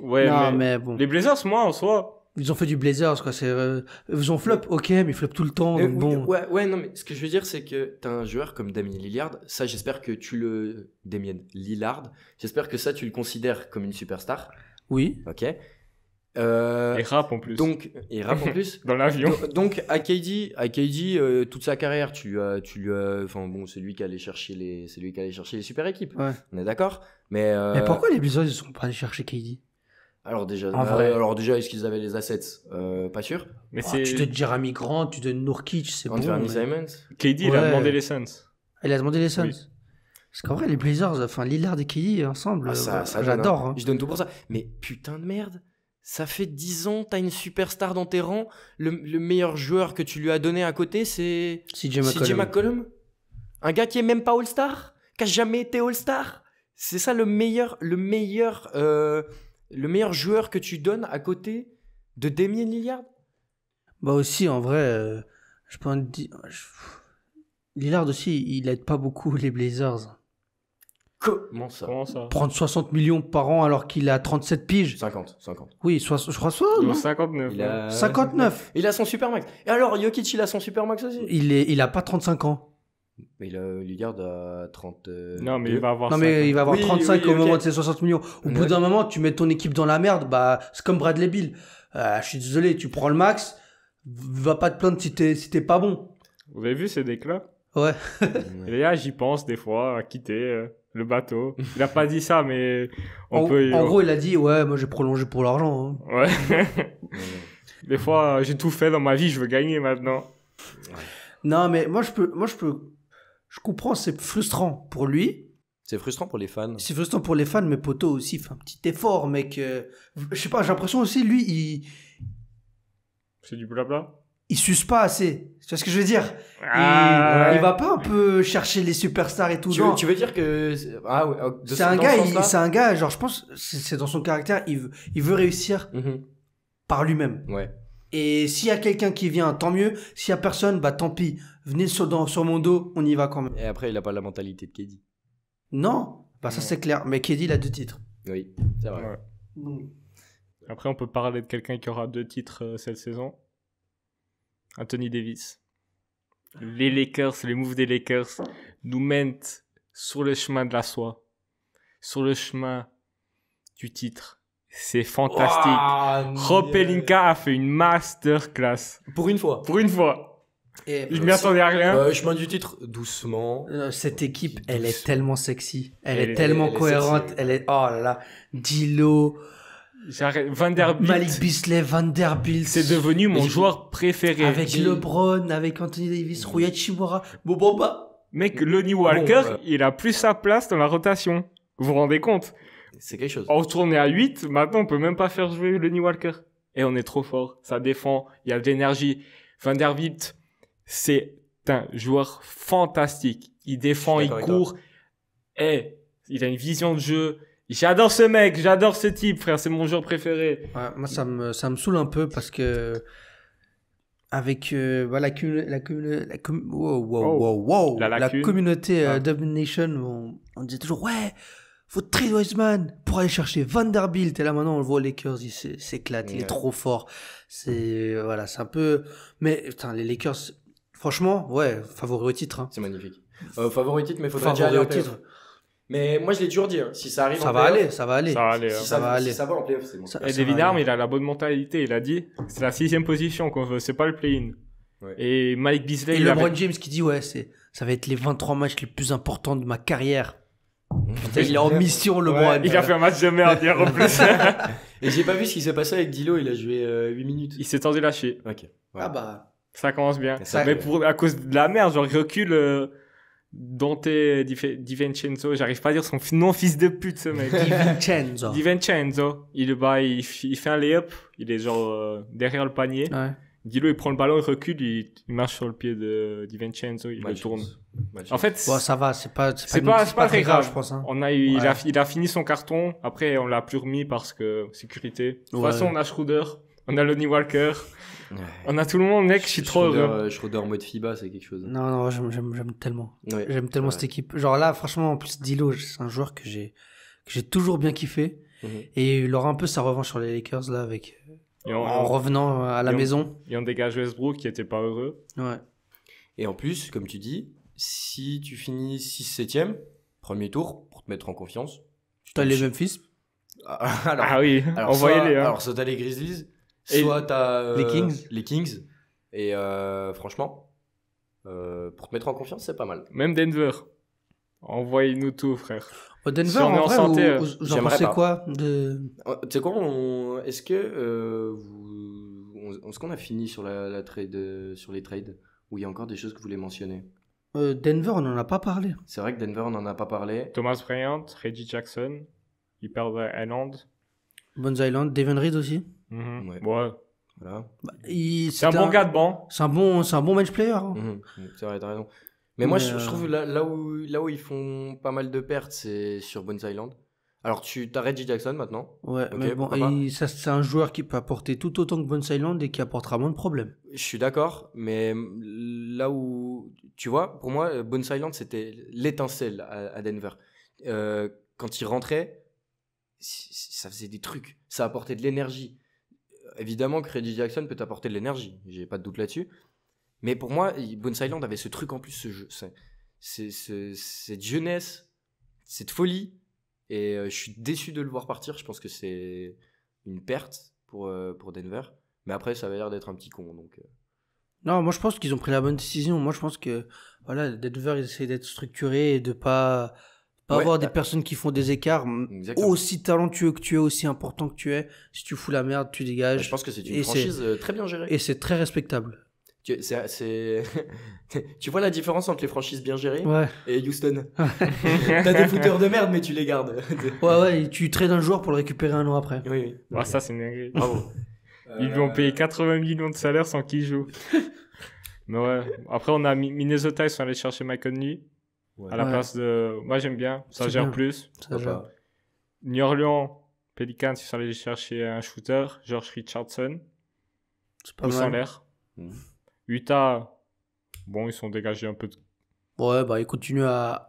Ouais, mais, bon. Les Blazers, moi, en soi. Ils ont fait du Blazers, quoi. C'est, euh, ils ont flop, ok, mais ils flop tout le temps. Euh, bon. Ouais, ouais, non, mais ce que je veux dire, c'est que t'as un joueur comme Damien Lillard. Ça, j'espère que tu le. Damien Lillard. J'espère que ça, tu le considères comme une superstar. Oui. Ok. Euh, et rap en plus. Donc, et rap en plus. Dans l'avion. Donc, à KD, à KD toute sa carrière, tu, euh, tu, enfin bon, c'est lui qui allait chercher les, c'est lui qui allait chercher les super équipes. On est d'accord. Mais, euh, mais pourquoi les Blazers ne sont pas allés chercher KD Alors déjà, alors déjà, est-ce qu'ils avaient les assets Pas sûr. Mais ah, tu te Jeremy Grant, tu te Nourkic, c'est bon. Simons. KD, il a demandé les Suns. Il a demandé les Suns. Parce qu'en vrai, les Blazers, enfin Lillard et KD ensemble, ah, ça, j'adore. Hein. Je donne tout pour ça. Mais putain de merde. Ça fait 10 ans, t'as une superstar dans tes rangs. Le, meilleur joueur que tu lui as donné à côté, c'est CJ McCollum. Un gars qui est même pas All-Star, qui a jamais été All-Star. C'est ça le meilleur, le meilleur, euh, le meilleur joueur que tu donnes à côté de Damien Lillard. Bah aussi, en vrai, euh, je peux en dire. Lillard aussi, il aide pas beaucoup les Blazers. Comment ça, Prendre 60 millions par an alors qu'il a 37 piges. 50, 50. Oui, je crois soit 59. Il a... 59. Il a son Et alors, Jokic, il a son max aussi Il, est, il a pas 35 ans. Mais il euh, garde a 30. Euh, non, mais il va avoir, non, mais il va avoir 35 au moment de ses 60 millions. Au bout d'un moment, tu mets ton équipe dans la merde. Bah, c'est comme Bradley Bill. Euh, je suis désolé, tu prends le max. Va pas te plaindre si t'es si pas bon. Vous avez vu ces déclats Ouais. Et là, j'y pense des fois à quitter le bateau. Il a pas dit ça, mais on en, peut. En gros, il a dit ouais, moi j'ai prolongé pour l'argent. Hein. Ouais. Des fois, j'ai tout fait dans ma vie, je veux gagner maintenant. Non, mais moi je peux, moi je peux, je comprends, c'est frustrant pour lui. C'est frustrant pour les fans. C'est frustrant pour les fans, mais Poto aussi fait un petit effort, mec. Euh, je sais pas, j'ai l'impression aussi, lui, il. C'est du blabla il suce pas assez. Tu vois ce que je veux dire ah, il, va pas un peu chercher les superstars et tout. Tu, veux, tu veux dire que c'est ah oh, un gars, c'est un gars. Genre, je pense, c'est dans son caractère. Il veut, réussir mm-hmm. par lui-même. Et s'il y a quelqu'un qui vient, tant mieux. S'il y a personne, bah tant pis. Venez sur, sur mon dos, on y va quand même. Et après, il a pas la mentalité de Keddy. Non, bah ça c'est clair. Mais Keddy, il a deux titres. Oui, c'est vrai. Après, on peut parler de quelqu'un qui aura deux titres euh, cette saison. Anthony Davis. Ah. Les Lakers, les moves des Lakers nous mènent sur le chemin de la soie, sur le chemin du titre. C'est fantastique. Wow, Rob a fait une masterclass. Pour une fois. Pour une fois. Et je m'y attendais à rien. Euh, chemin du titre, doucement. Euh, cette équipe, elle est tellement sexy. Elle, est, tellement cohérente. elle est. Oh là là. Dilo. Vanderbilt. Malik Bisley, Vanderbilt. C'est devenu mon joueur préféré. Avec LeBron, avec Anthony Davis, mmh. Rui Hachimura, le Mec, Lonnie Walker, il a plus sa place dans la rotation. Vous vous rendez compte C'est quelque chose. On tournait à 8, maintenant on peut même pas faire jouer Lonnie Walker. Et on est trop fort, ça défend, il y a de l'énergie. Vanderbilt, c'est un joueur fantastique. Il défend, il court. Et il a une vision de jeu, J'adore ce mec, j'adore ce type, frère, c'est mon joueur préféré. moi, ça me, ça me saoule un peu parce que. Avec la, communauté euh, ah. Domination, on, dit disait toujours Ouais, faut trade Wiseman pour aller chercher Vanderbilt. Et là, maintenant, on le voit aux Lakers, il s'éclate, il est trop fort. C'est, euh, voilà, c'est un peu, mais, les Lakers, franchement, ouais, favori au titre. Hein. C'est magnifique. Euh, favori au titre, mais faut déjà aller au titre. Hein. Mais moi, je l'ai toujours dit. Si ça arrive, ça en va aller, ça va aller. Ça va aller. Si, hein. ça, va aller. ça va en playoff, c'est bon. Ça, il a la bonne mentalité. Il a dit, c'est la sixième position qu'on C'est pas le play-in. Et Mike Beasley. Et LeBron James qui dit, ouais, c'est, ça va être les 23 matchs les plus importants de ma carrière. Mmh. il est en mission, LeBron. il a fait un match de merde en plus. et j'ai pas vu ce qui s'est passé avec Dilo. Il a joué 8 euh, minutes. Il s'est tendu lâché. Ok. Ah bah. Ça commence bien. Ça, mais pour, à cause de la merde, genre, il recule. Euh, Dante Di, Vincenzo, j'arrive pas à dire son nom, fils de pute, ce mec. Di Vincenzo. il, il, fait un layup il est genre euh, derrière le panier. Ouais. il prend le ballon, il recule, il, marche sur le pied de Di Vincenzo, il le tourne. En fait, ça va, c'est pas, pas, très grave, je pense. Hein. On a, il, a, il a fini son carton. Après, on l'a plus remis parce que sécurité. De toute façon, on a Schroeder, on a Lonnie Walker. On a tout le monde, mec, je suis trop heureux. Euh, Schroeder en mode FIBA, c'est quelque chose. Non, non, j'aime tellement. j'aime tellement cette équipe. Genre là, franchement, en plus, Dilo, c'est un joueur que j'ai j'ai toujours bien kiffé. Mhm. Et il aura un peu sa revanche sur les Lakers, là, avec, en, revenant à la maison. et on dégage Westbrook qui était pas heureux. Ouais. Et en plus, comme tu dis, si tu finis 6-7ème, premier tour, pour te mettre en confiance. tu as les Memphis fils ah oui, alors, envoyez-les. Hein. Alors, ça t'as les Grizzlies, soit t'as euh, les Kings. Les Kings. Et euh, franchement, euh, pour te mettre en confiance, c'est pas mal. Même Denver. Envoyez-nous tout, frère. Au Denver, on en, en santé, quoi de... Tu sais quoi, est-ce que ce qu'on a fini sur la, trade, sur les trades où il y a encore des choses que vous voulez mentionner Denver, on en a pas parlé. C'est vrai que Denver, on n'en a pas parlé. Thomas Bryant, Reggie Jackson, Hyper Island. Bones Island, Reed aussi. Mhm. Ouais. Bah, c'est un, bon gars de C'est un bon, c'est un bon match player. Hein. Mhm. t'as raison. Mais, moi, je, trouve euh, là, là, où, là où ils font pas mal de pertes, c'est sur Bones Island. Alors, tu t'arrêtes J Jackson maintenant. Ouais, mais bon, ça, c'est un joueur qui peut apporter tout autant que Bones Island et qui apportera moins de problèmes. Je suis d'accord, mais là où. Tu vois, pour moi, Bones Island, c'était l'étincelle à, Denver. Euh, quand il rentrait, ça faisait des trucs. Ça apportait de l'énergie évidemment credit Jackson peut apporter de l'énergie, j'ai pas de doute là-dessus. Mais pour moi, Bones Island avait ce truc en plus, c'est, cette jeunesse, cette folie. Et euh, je suis déçu de le voir partir. Je pense que c'est une perte pour, euh, pour Denver. Mais après, ça avait l'air d'être un petit con. Donc, euh. Non, moi je pense qu'ils ont pris la bonne décision. Moi je pense que voilà, Denver, ils essaient d'être structurés et de pas avoir des bah. personnes qui font des écarts aussi talentueux que tu es, aussi important que tu es. Si tu fous la merde, tu dégages. Bah, je pense que c'est une franchise euh, très bien gérée. Et c'est très respectable. Tu, tu vois la différence entre les franchises bien gérées et Houston T'as des footeurs de merde, mais tu les gardes. ouais, ouais, tu trades un joueur pour le récupérer un an après. Oui, ouais. Bah, ça, c'est une Bravo. Ils lui ont payé 80 millions de salaire sans qu'il joue. mais ouais. Après, on a Minnesota, ils sont allés chercher Mike O'Neill à la place de. Moi, j'aime bien. Ça gère plus. New Orleans, Pelicans, sont allés chercher un shooter. George Richardson. C'est pas l'air. Hmm. Utah, bon, ils sont dégagés un peu de... Ouais, bah, ils continuent à,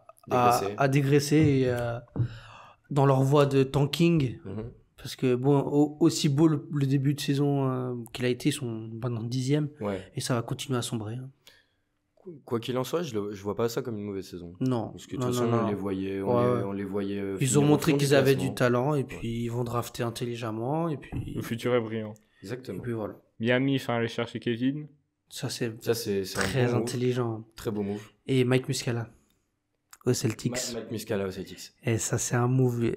dégraisser, euh, dans leur voie de tanking. Hmm. Parce que, bon, aussi beau le, début de saison euh, qu'il a été, ils sont maintenant dixième. Et ça va continuer à sombrer. Hein quoi qu'il en soit, je, ne vois pas ça comme une mauvaise saison. Non. Parce que de toute façon, on les voyait. On, les, voyait ils ont montré qu'ils avaient du talent et puis ils vont drafter intelligemment. Et puis... Le futur est brillant. Exactement. Et puis voilà. Miami, enfin, aller chercher Kevin. Ça, c'est très intelligent. Très beau move. Et Mike Muscala au Celtics. Mike, Muscala au Celtics. Et ça, c'est un move.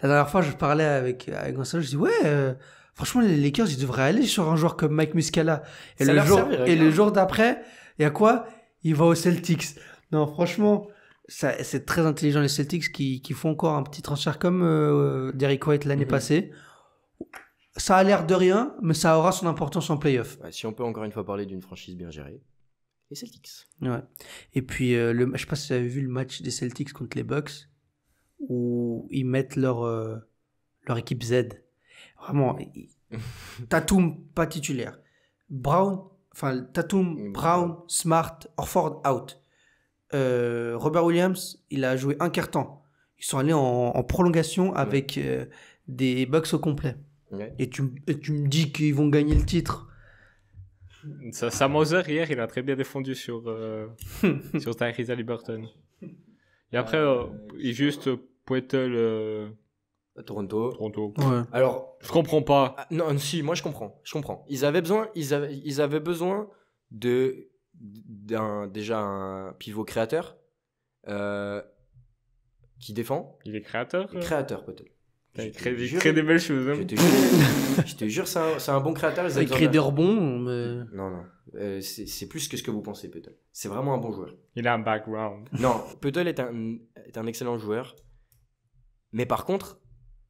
La dernière fois, je parlais avec, avec je dis Ouais. Euh, franchement, les Lakers, ils devraient aller sur un joueur comme Mike Muscala. Et le jour, et le jour d'après, et à quoi Il va aux Celtics. Non, franchement, c'est très intelligent les Celtics qui, font encore un petit transfert comme euh, Derrick White l'année mm-hmm. passée. Ça a l'air de rien, mais ça aura son importance en playoff. si on peut encore une fois parler d'une franchise bien gérée, les Celtics. Et puis, je euh, le, je sais pas si vous avez vu le match des Celtics contre les Bucks, où ils mettent leur, euh, leur équipe Z. Vraiment, Tatum pas titulaire. Brown Enfin, Tatum, Brown, Smart, Orford out. Euh, Robert Williams, il a joué un quart temps. Ils sont allés en, prolongation avec euh, des Bucks au complet. Et, tu, me dis qu'ils vont gagner le titre. Ça, Sam hier, il a très bien défendu sur, euh, sur Tyrese Liberton. Et après, juste Poetel Toronto. Toronto. Ouais. Alors. Je comprends pas. Ah, non, si, moi je comprends. Je comprends. Ils avaient besoin, ils avaient, ils avaient besoin de d'un déjà un pivot créateur euh, qui défend. Il est créateur. Euh créateur peut-être. Il crée, des belles choses. Je, hein. te jure, je te jure, c'est un, bon créateur. Il crée des rebonds. Mais... Non, non. Euh, c'est plus que ce que vous pensez, Peutel. C'est vraiment un bon joueur. Il a un background. Non, Peutel est un, est un excellent joueur. Mais par contre,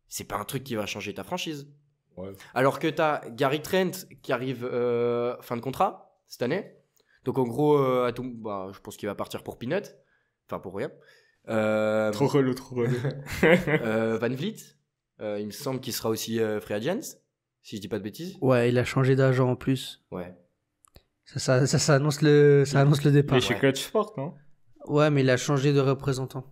c'est pas un truc qui va changer ta franchise. Alors que tu as Gary Trent qui arrive euh, fin de contrat cette année. Donc en gros, euh, à bah, je pense qu'il va partir pour Peanut. Enfin, pour rien. Euh, trop relou, trop relou. Van Vliet, il me semble qu'il sera aussi free Agents, si je dis pas de bêtises. Ouais, il a changé d'agent en plus. Ouais. Ça, ça, ça, annonce, le, ça annonce le départ. Mais chez ouais. Sport, non Ouais, mais il a changé de représentant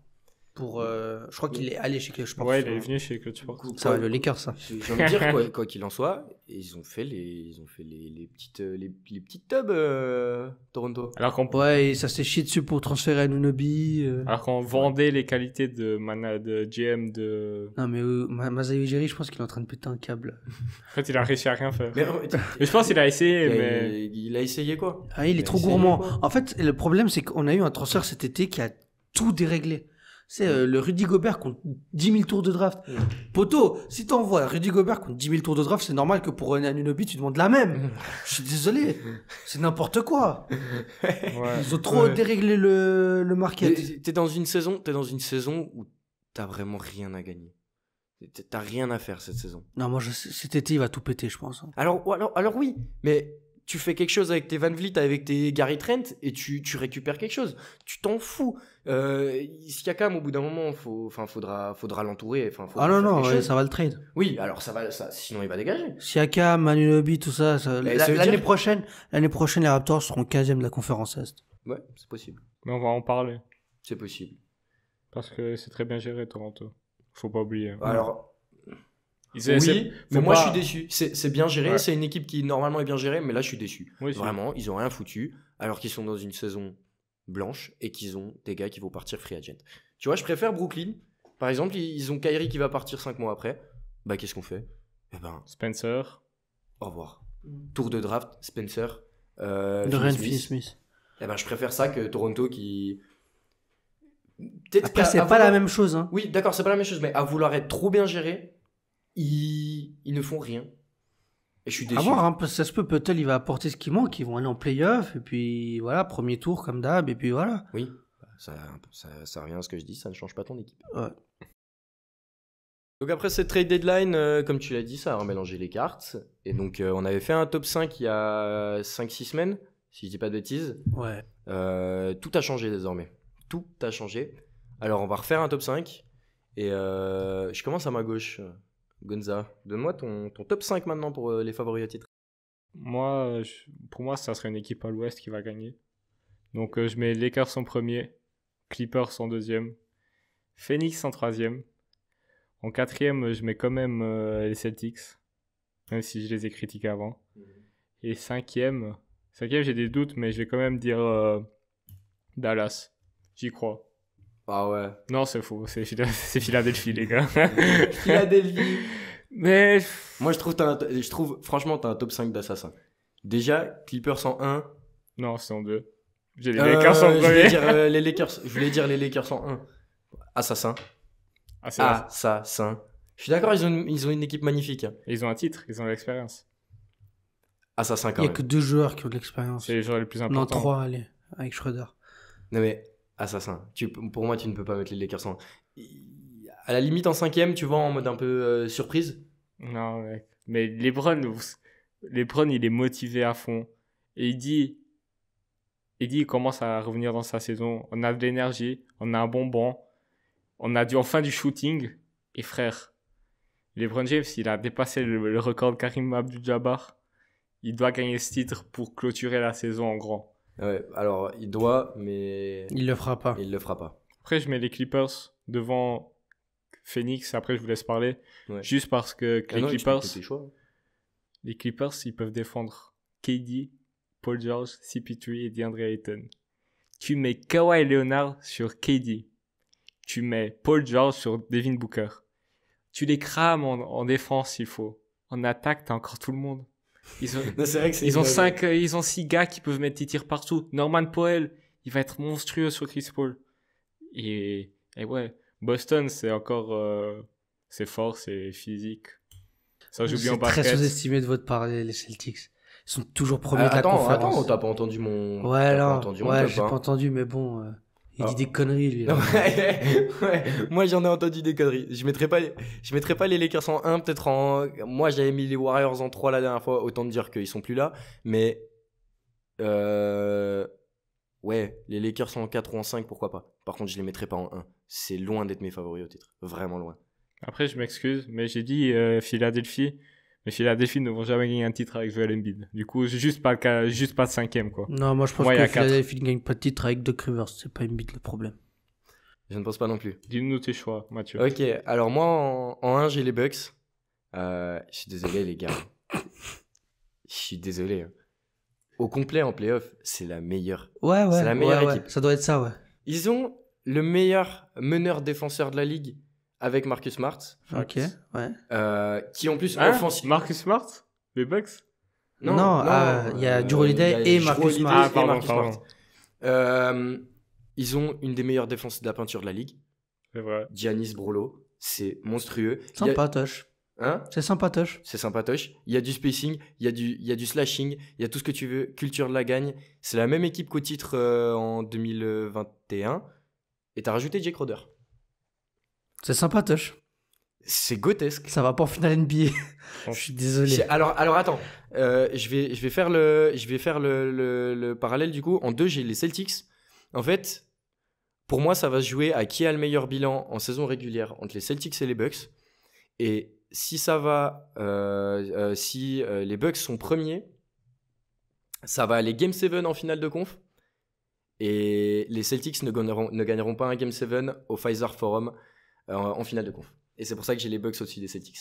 pour. Euh, je crois qu'il est allé chez Clutch Ouais, il est venu chez Clutch Sport. Ça le Lakers, ça. J'ai dire, quoi, qu'il en soit, ils ont fait les, ils ont fait les, petites, euh, les, petites tubs, euh, Toronto. Alors qu'on ouais, et ça s'est chié dessus pour transférer à Nunobi. Alors qu'on vendait les qualités de, Mana, de GM de. Non, mais Masai je pense qu'il est en train de péter un câble. en fait, il a réussi à rien faire. Mais, je pense qu'il a essayé, mais. Il a essayé quoi Ah, il, est trop gourmand. En fait, le problème, c'est qu'on a eu un transfert cet été qui a tout déréglé. C'est mm. euh, le Rudy Gobert contre 10 000 tours de draft. Mm. Poto, si t'envoies Rudy Gobert compte 10 000 tours de draft, c'est normal que pour René Anunobi, tu demandes la même. Mm. Je suis désolé. C'est n'importe quoi. Ils ont trop déréglé le, le market. T'es dans une saison, t'es dans une saison où t'as vraiment rien à gagner. T'as rien à faire cette saison. Non, moi, je, cet été, il va tout péter, je pense. Alors, alors, alors oui, mais tu fais quelque chose avec tes Van Vliet, avec tes Gary Trent, et tu, récupères quelque chose. Tu t'en fous. Euh, Siakam, au bout d'un moment, faut, faudra, faudra l'entourer. ah non, non, ça va le trade. Oui, alors ça va, ça, sinon il va dégager. Siakam, lobby tout ça. l'année prochaine, l'année prochaine, les Raptors seront 15e de la conférence Est. Ouais, c'est possible. Mais on va en parler. C'est possible. Parce que c'est très bien géré Toronto. Faut pas oublier. Alors, oui, mais moi je suis déçu. C'est bien géré, c'est une équipe qui normalement est bien gérée, mais là je suis déçu. Vraiment, ils ont rien foutu, alors qu'ils sont dans une saison blanche et qu'ils ont des gars qui vont partir free agent. Tu vois, je préfère Brooklyn. Par exemple, ils ont Kyrie qui va partir 5 mois après. Bah qu'est-ce qu'on fait Eh ben. Spencer. Au revoir. Tour de draft, Spencer. Euh, Dorian Smith. Eh ben je préfère ça que Toronto qui. c'est pas la même chose. Hein. Oui, d'accord, c'est pas la même chose, mais à vouloir être trop bien géré, ils, ne font rien. Et je suis déçu. À voir, hein, ça se peut, peut-être il va apporter ce qu'il manque, ils vont aller en playoff, et puis voilà, premier tour comme d'hab, et puis voilà. Oui, bah, ça, revient à ce que je dis, ça ne change pas ton équipe. Ouais. Donc après cette trade deadline, euh, comme tu l'as dit, ça a remélangé les cartes. Et donc euh, on avait fait un top 5 il y a 5-6 semaines, si je dis pas de bêtises. Ouais. Euh, tout a changé désormais. Tout a changé. Alors on va refaire un top 5. Et je commence à ma gauche. Gonza, donne-moi ton, top 5 maintenant pour euh, les favoris à titre. Moi, euh, pour moi, ça serait une équipe à l'ouest qui va gagner. Donc euh, je mets Lakers en premier, Clippers en deuxième, Phoenix en troisième. En quatrième, je mets quand même les Celtics, même si je les ai critiqués avant. Mhm. Et cinquième, cinquième j'ai des doutes, mais je vais quand même dire Dallas. J'y crois. Ah ouais. Non, c'est faux. C'est Philadelphie, les gars. Philadelphie. Mais. Moi, je trouve, je trouve franchement, t'as un top 5 d'assassins. Déjà, Clippers en 1. Non, c'est en 2. J'ai les euh, Lakers en 1. Je euh, Je voulais dire les Lakers en 1. Assassin. Ah, Assassin. Je suis d'accord, ils, ont une... ils ont une équipe magnifique. Hein. Ils ont un titre, ils ont l'expérience. Assassin quand Il n'y a que deux joueurs qui ont de l'expérience. C'est les joueurs les plus importants. Non, trois, allez, avec Schroeder. Non, mais assassin. Tu, pour moi, tu ne peux pas mettre les Lakers en. À la limite, en cinquième, tu vois, en mode un peu euh, surprise. Non, mec. mais LeBron, LeBron, il est motivé à fond. Et il dit, il dit, commence à revenir dans sa saison. On a de l'énergie, on a un bon banc, on a du enfin du shooting. Et frère, LeBron James, il a dépassé le, le record de Karim Abdul-Jabbar. Il doit gagner ce titre pour clôturer la saison en grand. Ouais, alors il doit, mais. Il le fera pas. Il le fera pas. Après, je mets les Clippers devant Phoenix. Après, je vous laisse parler. Juste parce que ah hein. les Clippers. ils peuvent défendre KD, Paul George, CP3 et DeAndre Ayton. Tu mets Kawhi Leonard sur KD. Tu mets Paul George sur Devin Booker. Tu les crames en, défense, il faut. En attaque, t'as encore tout le monde. Ils ont, ils ont euh, ils ont six gars qui peuvent mettre des tirs partout. Norman Powell, il va être monstrueux sur Chris Paul. Et, ouais, Boston, c'est encore, euh, c'est fort, c'est physique. Ça, j'oublie en C'est très sous-estimé de votre parler les Celtics. Ils sont toujours premiers euh, de la conférence. Attends, t'as pas entendu mon. Ouais, ouais, j'ai hein. pas entendu, mais bon. Il dit ah. des conneries, lui. Là. Hein. Moi, j'en ai entendu des conneries. Je mettrais pas, pas les Lakers en 1, peut-être en. Moi, j'avais mis les Warriors en 3 la dernière fois, autant dire qu'ils sont plus là. Mais. Euh, ouais, les Lakers sont en 4 ou en 5, pourquoi pas. Par contre, je les mettrais pas en 1. C'est loin d'être mes favoris au titre. Vraiment loin. Après, je m'excuse, mais j'ai dit euh, Philadelphie. Mais si la défi ne vont jamais gagner un titre avec Joel Embiid. Du coup, juste pas, juste pas de cinquième, quoi. Non, moi je pense que que Philadelphie ne gagne pas de titre avec Doc Ce C'est pas Embiid le problème. Je ne pense pas non plus. Dis-nous tes choix, Mathieu. Ok, alors moi, en 1, j'ai les Bucks. Euh, je suis désolé, les gars. Je suis désolé. Hein. Au complet, en playoff, c'est la meilleure. Ouais, ouais. C'est la meilleure équipe. Ça doit être ça, ouais. Ils ont le meilleur meneur défenseur de la ligue avec Marcus Smart. Ok, ouais. Euh, qui en plus hein Marcus Smart Les Bucks Non, ah, euh, il non, y a Drew euh, Holiday et Marcus ah, Smart. ils ont une des meilleures défenses de la peinture de la ligue. C'est vrai. Giannis Brolo, c'est monstrueux. Sympatoche. Hein C'est sympatoche. C'est sympatoche. Il y a du spacing, il y, a du, il y a du slashing, il y a tout ce que tu veux. Culture de la gagne. C'est la même équipe qu'au titre en 2021. Et t'as rajouté Jake Roder. C'est sympatoche. C'est grotesque. Ça va pas en finale NBA. je suis désolé. Alors, alors attends, euh, je, vais, je vais faire, le, je vais faire le, le, parallèle du coup. En deux, j'ai les Celtics. En fait, pour moi, ça va se jouer à qui a le meilleur bilan en saison régulière entre les Celtics et les Bucks. Et si ça va, euh, euh, si les Bucks sont premiers, ça va aller Game 7 en finale de conf. Et les Celtics ne gagneront, ne gagneront pas un Game 7 au Pfizer Forum euh, en finale de conf. Et c'est pour ça que j'ai les Bucks au-dessus des Celtics.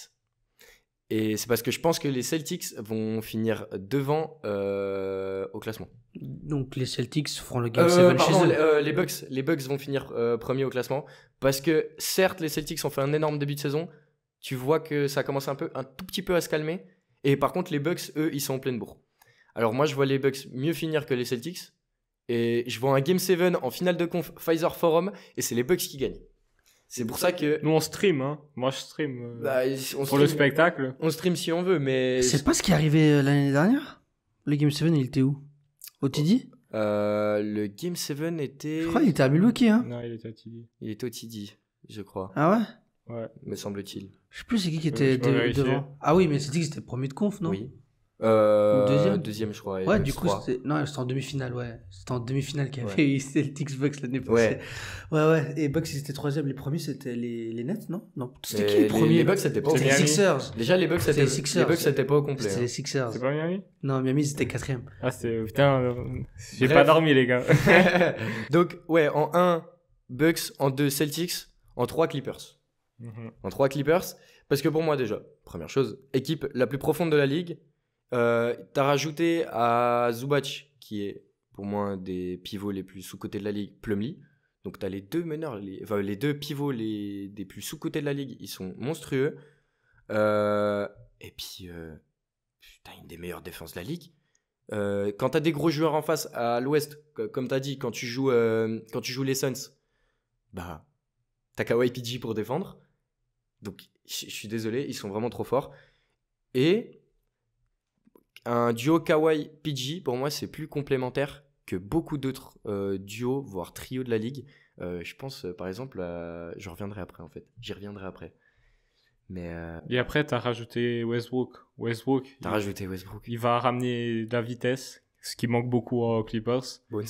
Et c'est parce que je pense que les Celtics vont finir devant euh, au classement. Donc les Celtics feront le game 7 euh, les, Bucks, les Bucks vont finir premier au classement parce que certes les Celtics ont fait un énorme début de saison. Tu vois que ça commence un peu, un tout petit peu à se calmer. Et par contre les Bucks, eux, ils sont en pleine bourre. Alors moi je vois les Bucks mieux finir que les Celtics et je vois un game 7 en finale de conf Pfizer Forum et c'est les Bucks qui gagnent. C'est pour ça que. Nous, on stream, hein. Moi, je stream. Euh, bah, pour le spectacle. On stream si on veut, mais. C'est pas ce qui est arrivé euh, l'année dernière Le Game 7, il était où Au TD euh, Le Game 7 était. Je crois qu'il était à Milwaukee, hein. Non, il était au TD. Il était au TD, je crois. Ah ouais Ouais. Me semble-t-il. Je sais plus c'est qui qui était devant. Ah oui, mais c'est dit que c'était premier de conf, non Oui. Euh, deuxième Deuxième, je crois. Ouais, du coup, c'était en demi-finale, ouais. C'était en demi-finale qu'il y avait eu Celtics Bucks l'année passée. Ouais, ouais, et Bucks, ils étaient troisième. Les premiers, c'était les, les Nets, non Non, c'était qui les premiers Les Bucks, c'était pas les Sixers. Déjà, les Bucks, c'était pas au complet. C'était les hein. Sixers. C'est pas Miami Non, Miami, c'était quatrième. Ah, c'est. Putain, euh, j'ai pas dormi, les gars. Donc, ouais, en 1, Bucks, en 2, Celtics, en 3, Clippers. Mhm. En 3, Clippers. Parce que pour moi, déjà, première chose, équipe la plus profonde de la ligue. Euh, t'as tu as rajouté à Zubac, qui est pour moi un des pivots les plus sous-cotés de la ligue, Plumlee. Donc tu as les deux meneurs, les, deux pivots les, des plus sous-cotés de la ligue, ils sont monstrueux. Euh, et puis, euh, une des meilleures défenses de la ligue. quand tu as des gros joueurs en face à l'ouest, comme tu as dit, quand tu joues, quand tu joues les Suns, bah, tu as PG pour défendre. Donc, je suis désolé, ils sont vraiment trop forts. Et un duo Kawhi PG, pour moi, c'est plus complémentaire que beaucoup d'autres euh, duos, voire trios de la ligue. Euh, je pense, euh, par exemple, je reviendrai après, en fait. J'y reviendrai après. Mais Et après, t'as rajouté Westbrook. Westbrook. T'as rajouté Westbrook. Il va ramener de la vitesse, ce qui manque beaucoup aux Clippers. Bones.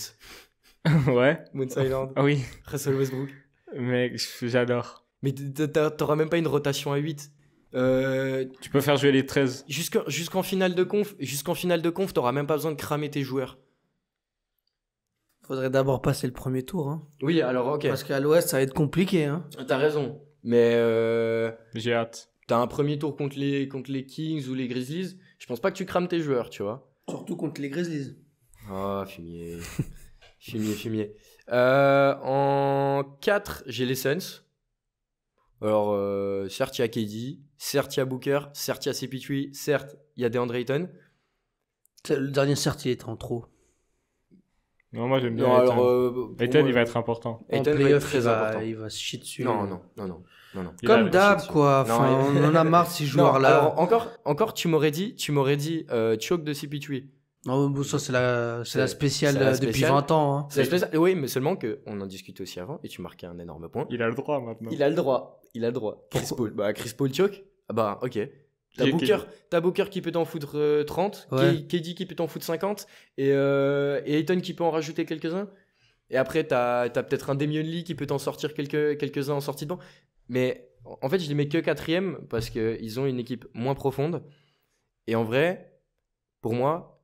ouais. Bones Island. oui. Russell Westbrook. Mec, j'adore. Mais t'auras même pas une rotation à 8. Euh, tu peux faire jouer les 13. Jusqu'en finale de conf, jusqu'en finale de conf, t'auras même pas besoin de cramer tes joueurs. Faudrait d'abord passer le premier tour. Hein. Oui, alors ok. Parce qu'à l'Ouest, ça va être compliqué. Hein. Ah, t'as raison. Mais euh, j'ai hâte. T'as un premier tour contre les, contre les Kings ou les Grizzlies. Je pense pas que tu crames tes joueurs, tu vois. Surtout contre les Grizzlies. Ah fumier. fumier, fumier. Euh, en 4, j'ai les Suns. Alors, euh, certes, KD. Certes, il y a Booker. Certes, il y a cp Certes, il y a DeAndre Ayton. Le dernier, certes, il est en trop. Non, moi j'aime bien. Non, euh, il va être important. Et en playoff, il, va, il va se chier dessus. Non, non, non, non. Comme d'hab, quoi. on en a marre de ces joueurs-là. Encore, encore, tu m'aurais dit, tu m'aurais dit, euh, choke de cp non, ça, c'est la, c'est la spéciale euh, depuis 20 ans. Hein. C'est Oui, mais seulement qu'on en discutait aussi avant et tu marquais un énorme point. Il a le droit maintenant. Il a le droit. Il a le droit. Chris Paul. Bah, Chris Paul choke ah Bah, ok. T'as Booker, Booker qui peut t'en foutre 30, euh, ouais. qui peut t'en foutre 50 et, euh, Ayton qui peut en rajouter quelques-uns. Et après, t'as as, peut-être un Damien Lee qui peut t'en sortir quelques-uns en sortie de banc. Mais en fait, je les mets que quatrième parce qu'ils ont une équipe moins profonde. Et en vrai, pour moi,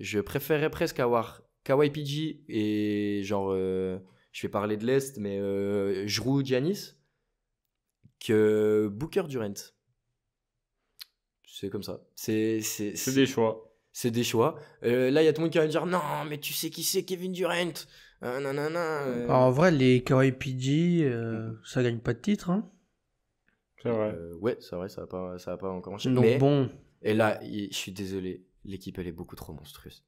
je préférerais presque avoir Kawhi PG et genre, euh, je vais parler de l'Est, mais euh, Jrou Giannis que Booker Durant. C'est comme ça. C'est des choix. C'est des choix. Euh, là, il y a tout le monde qui va me dire Non, mais tu sais qui c'est Kevin Durant euh, Non non non. Bah, en vrai, les Kawhi PG, mm-hmm. ça gagne pas de titre. Hein. C'est vrai. ouais, c'est vrai, ça va pas, encore enchaîner Donc bon. Et là, je suis désolé l'équipe elle est beaucoup trop monstrueuse.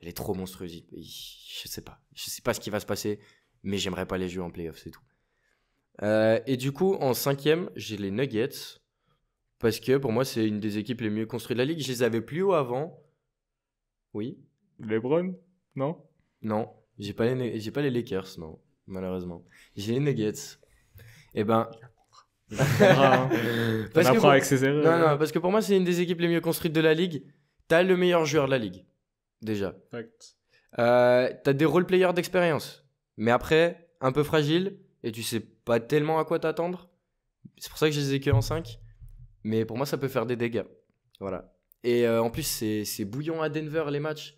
Elle est trop monstrueuse. je sais pas. Je sais pas ce qui va se passer, mais j'aimerais pas les jouer en playoff, c'est tout. Euh, et du coup, en cinquième, j'ai les Nuggets. Parce que pour moi, c'est une des équipes les mieux construites de la ligue. Je les avais plus haut avant. Oui. Les LeBron Non Non. J'ai pas, les, pas les Lakers, non. Malheureusement. J'ai les Nuggets. Et eh ben, ah, hein. On apprend avec ses erreurs. Non, hein. non, parce que pour moi, c'est une des équipes les mieux construites de la ligue. T'as le meilleur joueur de la ligue, déjà. Euh, t'as des role-players d'expérience, mais après, un peu fragile, et tu sais pas tellement à quoi t'attendre. C'est pour ça que je les ai que en 5. Mais pour moi, ça peut faire des dégâts. Voilà. Et euh, en plus, c'est bouillon à Denver, les matchs.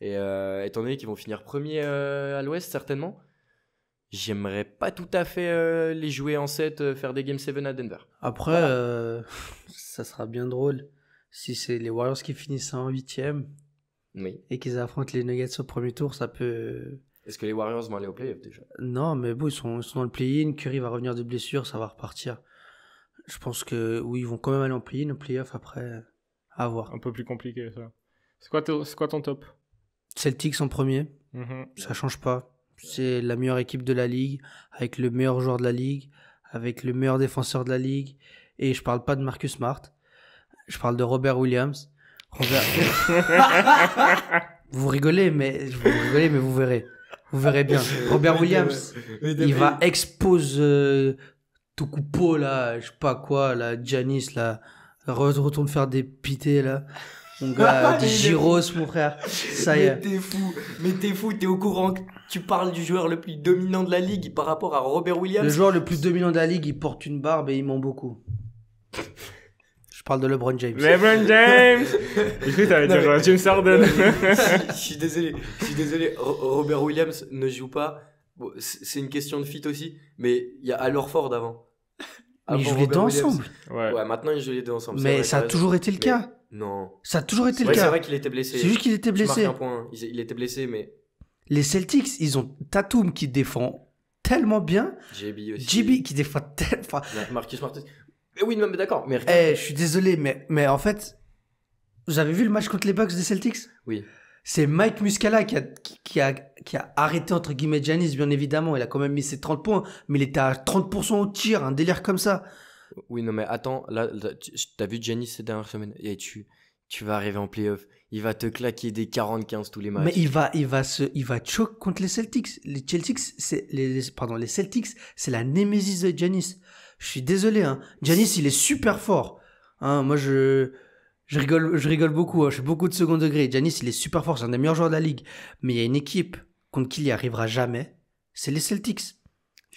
Et euh, étant donné qu'ils vont finir premier à l'ouest, certainement, j'aimerais pas tout à fait les jouer en 7, faire des Game 7 à Denver. Après, ça sera bien drôle si c'est les Warriors qui finissent en huitième et qu'ils affrontent les Nuggets au premier tour, ça peut. Est-ce que les Warriors vont aller au play-off déjà Non, mais bon, ils sont, sont dans le play-in. Curry va revenir de blessure, ça va repartir. Je pense que oui, ils vont quand même aller en play-in, au play-off après. À voir. Un peu plus compliqué ça. C'est quoi, quoi, ton top Celtics en premier. Ça mhm. ne Ça change pas. C'est la meilleure équipe de la ligue, avec le meilleur joueur de la ligue, avec le meilleur défenseur de la ligue. Et je parle pas de Marcus Smart je parle de Robert Williams. vous rigolez, mais vous mais vous verrez. Vous verrez bien. Robert Williams, il va expose euh, tout Paul là, je sais pas quoi, la Janice, là, retourne faire des pités, là. Mon gars, des mon frère. Ça y est. Mais t'es fou, mais t'es fou, t'es au courant que tu parles du joueur le plus dominant de la ligue par rapport à Robert Williams. Le joueur le plus dominant de la ligue, il porte une barbe et il ment beaucoup parle de LeBron James. LeBron James Je t'avais dit James Harden. je suis désolé, je suis désolé. Robert Williams ne joue pas. Bon, c'est une question de fit aussi, mais il y a Al Ford avant. ils jouaient les deux ensemble. Ouais. ouais. maintenant ils jouent les deux ensemble. Mais ça a toujours été le cas. Non. Ça a toujours été le cas. C'est vrai qu'il était blessé. C'est juste qu'il était blessé. Un point. Il, était blessé, mais. Les Celtics, ils ont Tatum qui défend tellement bien. JB aussi. JB qui défend tellement. Marcus Martin. Eh oui, d'accord. Mais eh, je suis désolé, mais, mais en fait, vous avez vu le match contre les Bucks des Celtics Oui. C'est Mike Muscala qui a, arrêté, entre guillemets, Janis, bien évidemment. Il a quand même mis ses 30 points, mais il était à 30% au tir, un délire comme ça. Oui, non, mais attends, là, t'as vu Janis ces dernières semaines et eh, tu, tu vas arriver en playoff. Il va te claquer des 40-15 tous les matchs. Mais il va, il va se, il va choc contre les Celtics. Les Celtics, c'est, les, pardon, les Celtics, c'est la némésis de Janis. Je suis désolé, hein. Giannis, il est super fort. Hein, moi, je, je rigole, je rigole beaucoup. Hein. Je suis beaucoup de second degré. Giannis, il est super fort. C'est un des meilleurs joueurs de la ligue. Mais il y a une équipe contre qui il n'y arrivera jamais. C'est les Celtics.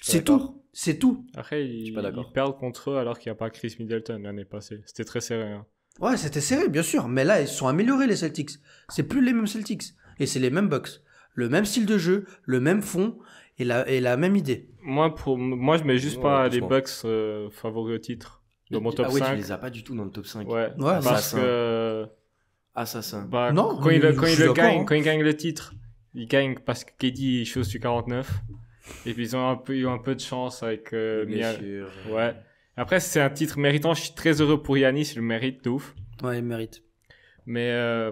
C'est tout. C'est tout. Après, ils, il perdent contre eux alors qu'il n'y a pas Chris Middleton l'année passée. C'était très serré. Hein. Ouais, c'était serré, bien sûr. Mais là, ils sont améliorés, les Celtics. C'est plus les mêmes Celtics. Et c'est les mêmes Bucks le même style de jeu, le même fond et la, et la même idée. Moi, pour, moi je mets juste pas les Bucks euh, favoris au titre dans mon ah top ah ouais, les as pas du tout dans le top 5. Ouais, parce que. Assassin. Bah, non, quand, il, quand il gagne, quand il hein. gagne le titre, il gagne parce que KD chose du 49. Et puis ils ont un peu, eu un peu de chance avec euh, Ouais. Après, c'est un titre méritant. Je suis très heureux pour Yanis. Il le mérite de ouf. Ouais, il mérite. Mais euh,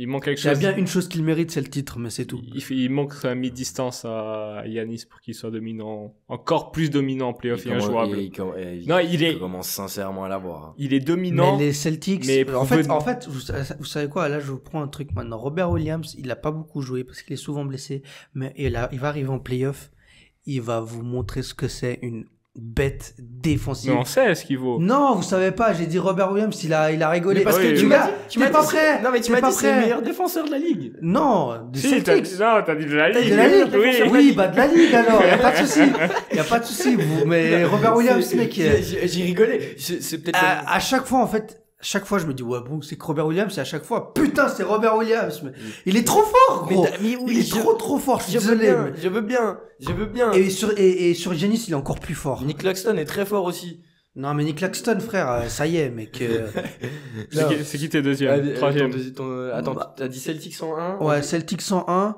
il manque quelque chose. Il y a bien une chose qu'il mérite, c'est le titre, mais c'est tout. Il, il manque un mi-distance à Yanis pour qu'il soit dominant, encore plus dominant en playoff et Il, il, non, il, commence sincèrement à l'avoir. Hein. Il est dominant. Mais les Celtics, mais en, fait, en fait, vous, savez quoi, là je vous prends un truc maintenant. Robert Williams, il n'a pas beaucoup joué parce qu'il est souvent blessé, mais il, il va arriver en playoff. Il va vous montrer ce que c'est une bête défensive. Mais on sait ce qu'il vaut. Non, vous savez pas, j'ai dit Robert Williams, il a, il a rigolé. parce que tu m'as dit, tu m'as pas prêt. Non, mais tu m'as dit, c'est le meilleur défenseur de la ligue. Non, du si, Celtics. Non, t'as dit de la ligue. De la ligue. Oui, oui, bah de la ligue alors, y a pas de souci. y a pas de souci, mais Robert Williams, mec. J'ai rigolé. C'est peut-être. à chaque fois, en fait, chaque fois, je me dis, ouais, bon, c'est Robert Williams, et à chaque fois, putain, c'est Robert Williams. Mais mm. il est trop fort, gros. il est trop, trop fort, je Veux bien, Je veux bien, je veux bien. Et sur, et, et sur il est encore plus fort. Nick Claxton est très fort aussi. Non, mais Nick Laxton frère, euh, ça y est, mec. Euh. c'est qui tes deuxième, Troisième. Euh, attends, bah. t'as dit Celtic 101? Ouais, Celtic 101.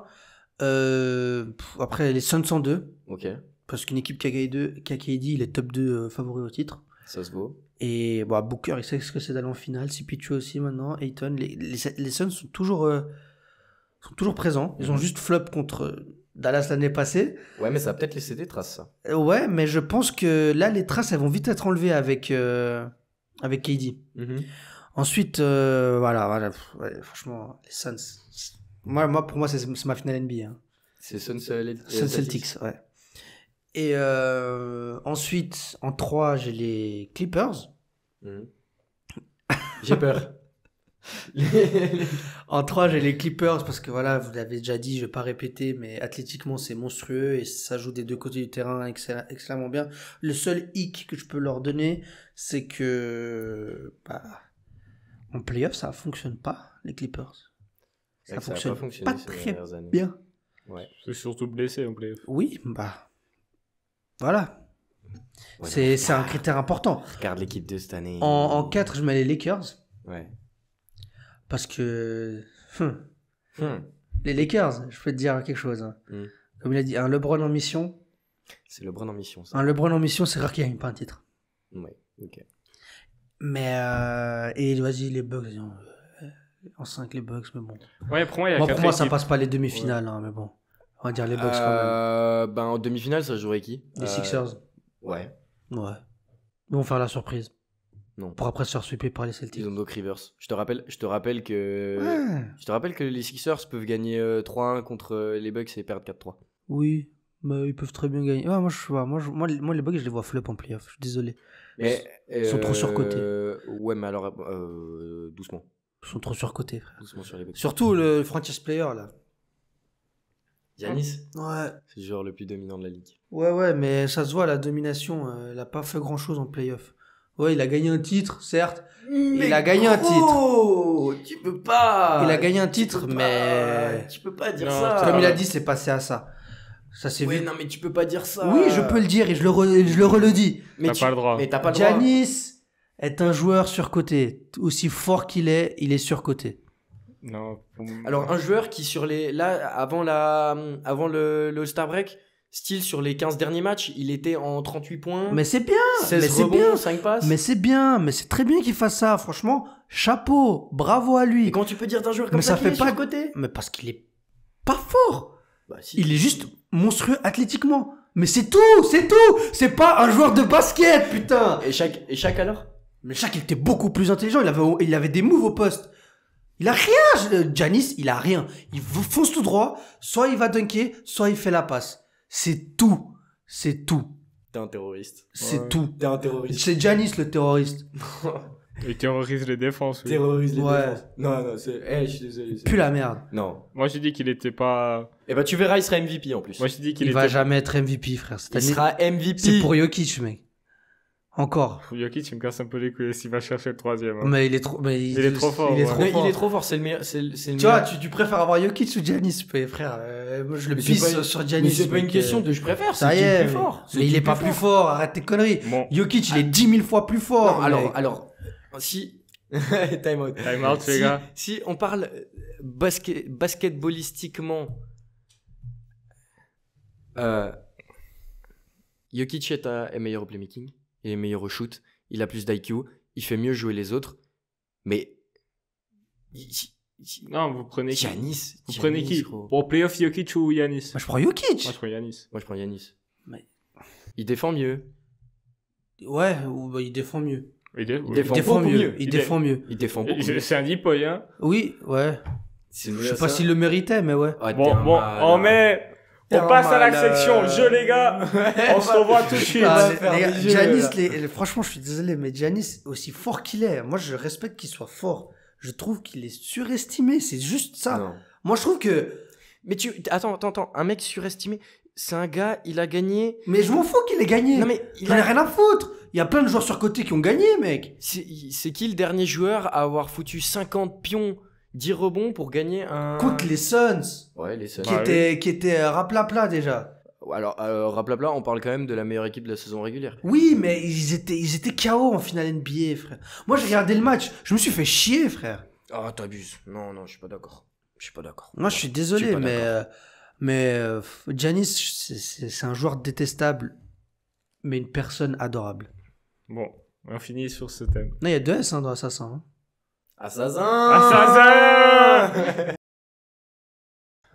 après, les Suns 102. Ok. Parce qu'une équipe qui a il est top 2 favoris favori au titre. Ça se voit. Et bah, Booker, il sait ce que c'est d'aller en finale. Pichu aussi maintenant. Ayton. Les, les, Suns sont toujours, euh, sont toujours présents. Ils ont mhm. juste flop contre euh, Dallas l'année passée. Ouais, mais ça va peut-être laisser des traces. Euh, ouais, mais je pense que là, les traces, elles vont vite être enlevées avec, avec KD. Mhm. Ensuite, voilà, voilà franchement, les Suns. Moi, pour moi, c'est ma finale NBA. Hein. C'est Suns, Celtics, et euh, ensuite, en 3, j'ai les Clippers. Mhm. J'ai peur. en 3, j'ai les Clippers parce que voilà, vous l'avez déjà dit, je vais pas répéter, mais athlétiquement, c'est monstrueux et ça joue des deux côtés du terrain extrêmement bien. Le seul hic que je peux leur donner, c'est que bah, en playoff, ça fonctionne pas, les Clippers. Ça, ça fonctionne pas, ces très années. bien. Ouais. C'est surtout blessé en playoff. Oui, bah voilà. c'est un critère important. Regarde l'équipe de cette année. En, 4, je mets les Lakers. Ouais. Parce que. Hmm. Hmm. Les Lakers, je peux te dire quelque chose. Hein. Hmm. Comme il a dit, un LeBron en mission. C'est LeBron en mission, ça. Un LeBron en mission, c'est rare qu'il ait pas un titre. Ouais, ok. Mais. Euh, et vas-y, les Bucks. Euh, en 5, les Bucks, mais bon. pour moi, ça passe pas les demi-finales, hein, mais bon. On va dire les Bucks quand euh, ben, en demi-finale, ça jouerait qui Les euh, Sixers. Ouais. Ouais. Ils vont faire la surprise. Non. Pour après se faire sweeper par les Celtics. Ils ont Donc Rivers. Je te rappelle, je te rappelle que je te rappelle que les Sixers peuvent gagner 3-1 euh, contre les Bucks et perdre 4-3. Oui, mais ils peuvent très bien gagner. moi je moi, moi, les Bucks je les vois flop en playoff. Je suis désolé. Mais, ils sont trop surcotés. Ouais, mais alors doucement. Ils sont trop surcotés, frère. Doucement sur les Bucks. Surtout le franchise player là. Yanis Ouais. C'est joueur le plus dominant de la ligue. Ouais, ouais, mais ça se voit, la domination, il euh, elle a pas fait grand chose en playoff. Ouais, il a gagné un titre, certes. il a gagné un titre. Tu peux pas. Il a gagné un titre, mais. tu peux pas dire ça. Comme il a dit, c'est passé à ça. Ça c'est Oui, non, mais tu peux pas dire ça. Oui, je peux le dire et je le, re, je le redis. Mais tu n'as pas le droit. Mais est un joueur surcoté. Aussi fort qu'il est, il est surcoté. Non. Alors, un joueur qui, sur les. Là, avant, la... avant le, Star Break, style sur les 15 derniers matchs, il était en 38 points. Mais c'est bien mais c'est bien 5 Mais c'est bien, mais c'est très bien qu'il fasse ça, franchement. Chapeau, bravo à lui. Et quand tu peux dire d'un joueur comme ça, fait pas à côté Mais parce qu'il est pas fort. Bah, il est juste monstrueux athlétiquement. Mais c'est tout, c'est tout. C'est pas un joueur de basket, putain. Et chaque et chaque alors Mais chaque il était beaucoup plus intelligent, il avait il avait des moves au poste. Il a rien, euh, Janis, il a rien. Il fonce tout droit, soit il va dunker, soit il fait la passe. C'est tout. C'est tout. T'es un terroriste. C'est tout. T'es un terroriste. C'est Janis le terroriste. Il terrorise les défenses. Terrorise les ouais. Non, non, c'est. Eh, je suis désolé. Plus la merde. Non. Moi, j'ai dit qu'il était pas. Eh ben, tu verras, il sera MVP en plus. Moi, j'ai dit qu'il il va jamais être MVP, frère. il sera MVP. C'est pour Jokic, mec. Encore. Jokic, il me casse un peu les couilles il va chercher le troisième. Hein. Mais il est trop, mais il, est trop fort. Il est, trop, fort. C'est le meilleur. C'est, tu vois, tu, tu, préfères avoir Jokic ou Giannis, frère. Euh, moi, je le pisse sur Giannis. Mais c'est pas une question de je préfère. Ça est, est, plus fort. Mais, il est pas plus fort. Arrête tes conneries. Bon. Jokic, il est dix mille fois plus fort. alors, alors, si. Time out. Time out, si, les gars. Si on parle euh, basket, basketballistiquement, euh, Jokic est, euh, est meilleur au playmaking il est meilleur au shoot, il a plus d'IQ, il fait mieux jouer les autres. Mais. Non, vous prenez qui Yanis. Vous prenez qui gros. Pour playoff, Jokic ou Yanis Moi, je prends Jokic. Moi, je prends Yanis. Moi, je prends Yanis. Il défend mieux. Ouais, bah, il défend mieux. Il, défend, il défend mieux. Il, défend mieux. Il défend C'est un deep, hein Oui, ouais. je sais pas s'il le méritait, mais ouais. Ah, bon, bon, on met on oh passe à la section jeu, les gars. On se revoit tout de suite. Ah, Janis franchement, je suis désolé, mais Janis aussi fort qu'il est, moi, je respecte qu'il soit fort. Je trouve qu'il est surestimé. C'est juste ça. Moi, je trouve que. Mais tu. Attends, attends, attends. Un mec surestimé, c'est un gars, il a gagné. Mais je m'en fous qu'il ait gagné. Non, mais il a... rien à foutre. Il y a plein de joueurs sur côté qui ont gagné, mec. C'est qui le dernier joueur à avoir foutu 50 pions 10 rebonds pour gagner un. Contre les Suns Ouais, les Suns. Qui bah étaient, qui étaient raplapla déjà. Alors, euh, Raplapla, on parle quand même de la meilleure équipe de la saison régulière. Oui, mais ils étaient, ils étaient KO en finale NBA, frère. Moi, j'ai regardé le match, je me suis fait chier, frère. Ah, t'abuses. Non, non, je suis pas d'accord. Je suis pas d'accord. Moi, je suis désolé, mais. Euh, mais euh, c'est- un joueur détestable, mais une personne adorable. Bon, on finit sur ce thème. Non, il y a deux S hein, dans Assassin. Hein. Assassin Assassin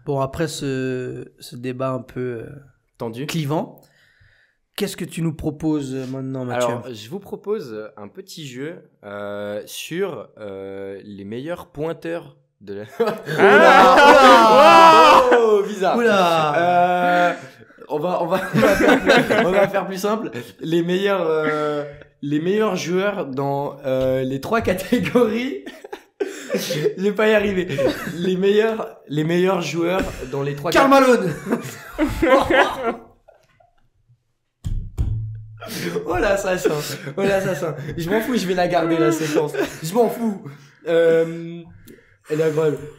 Bon, après ce, ce, débat un peu euh, tendu, clivant, qu'est-ce que tu nous proposes maintenant, Mathieu Alors, je vous propose un petit jeu euh, sur euh, les meilleurs pointeurs de la. Ah Oula bizarre Oula euh, on va, on, va, on va, on va faire plus simple. Les meilleurs euh, les meilleurs joueurs dans euh, les trois catégories. Je vais pas y arriver. Les meilleurs, les meilleurs joueurs dans les trois. Karl Malone. oh l'assassin, oh l'assassin. Je m'en fous, je vais la garder la séquence. Je m'en fous. Euh, elle a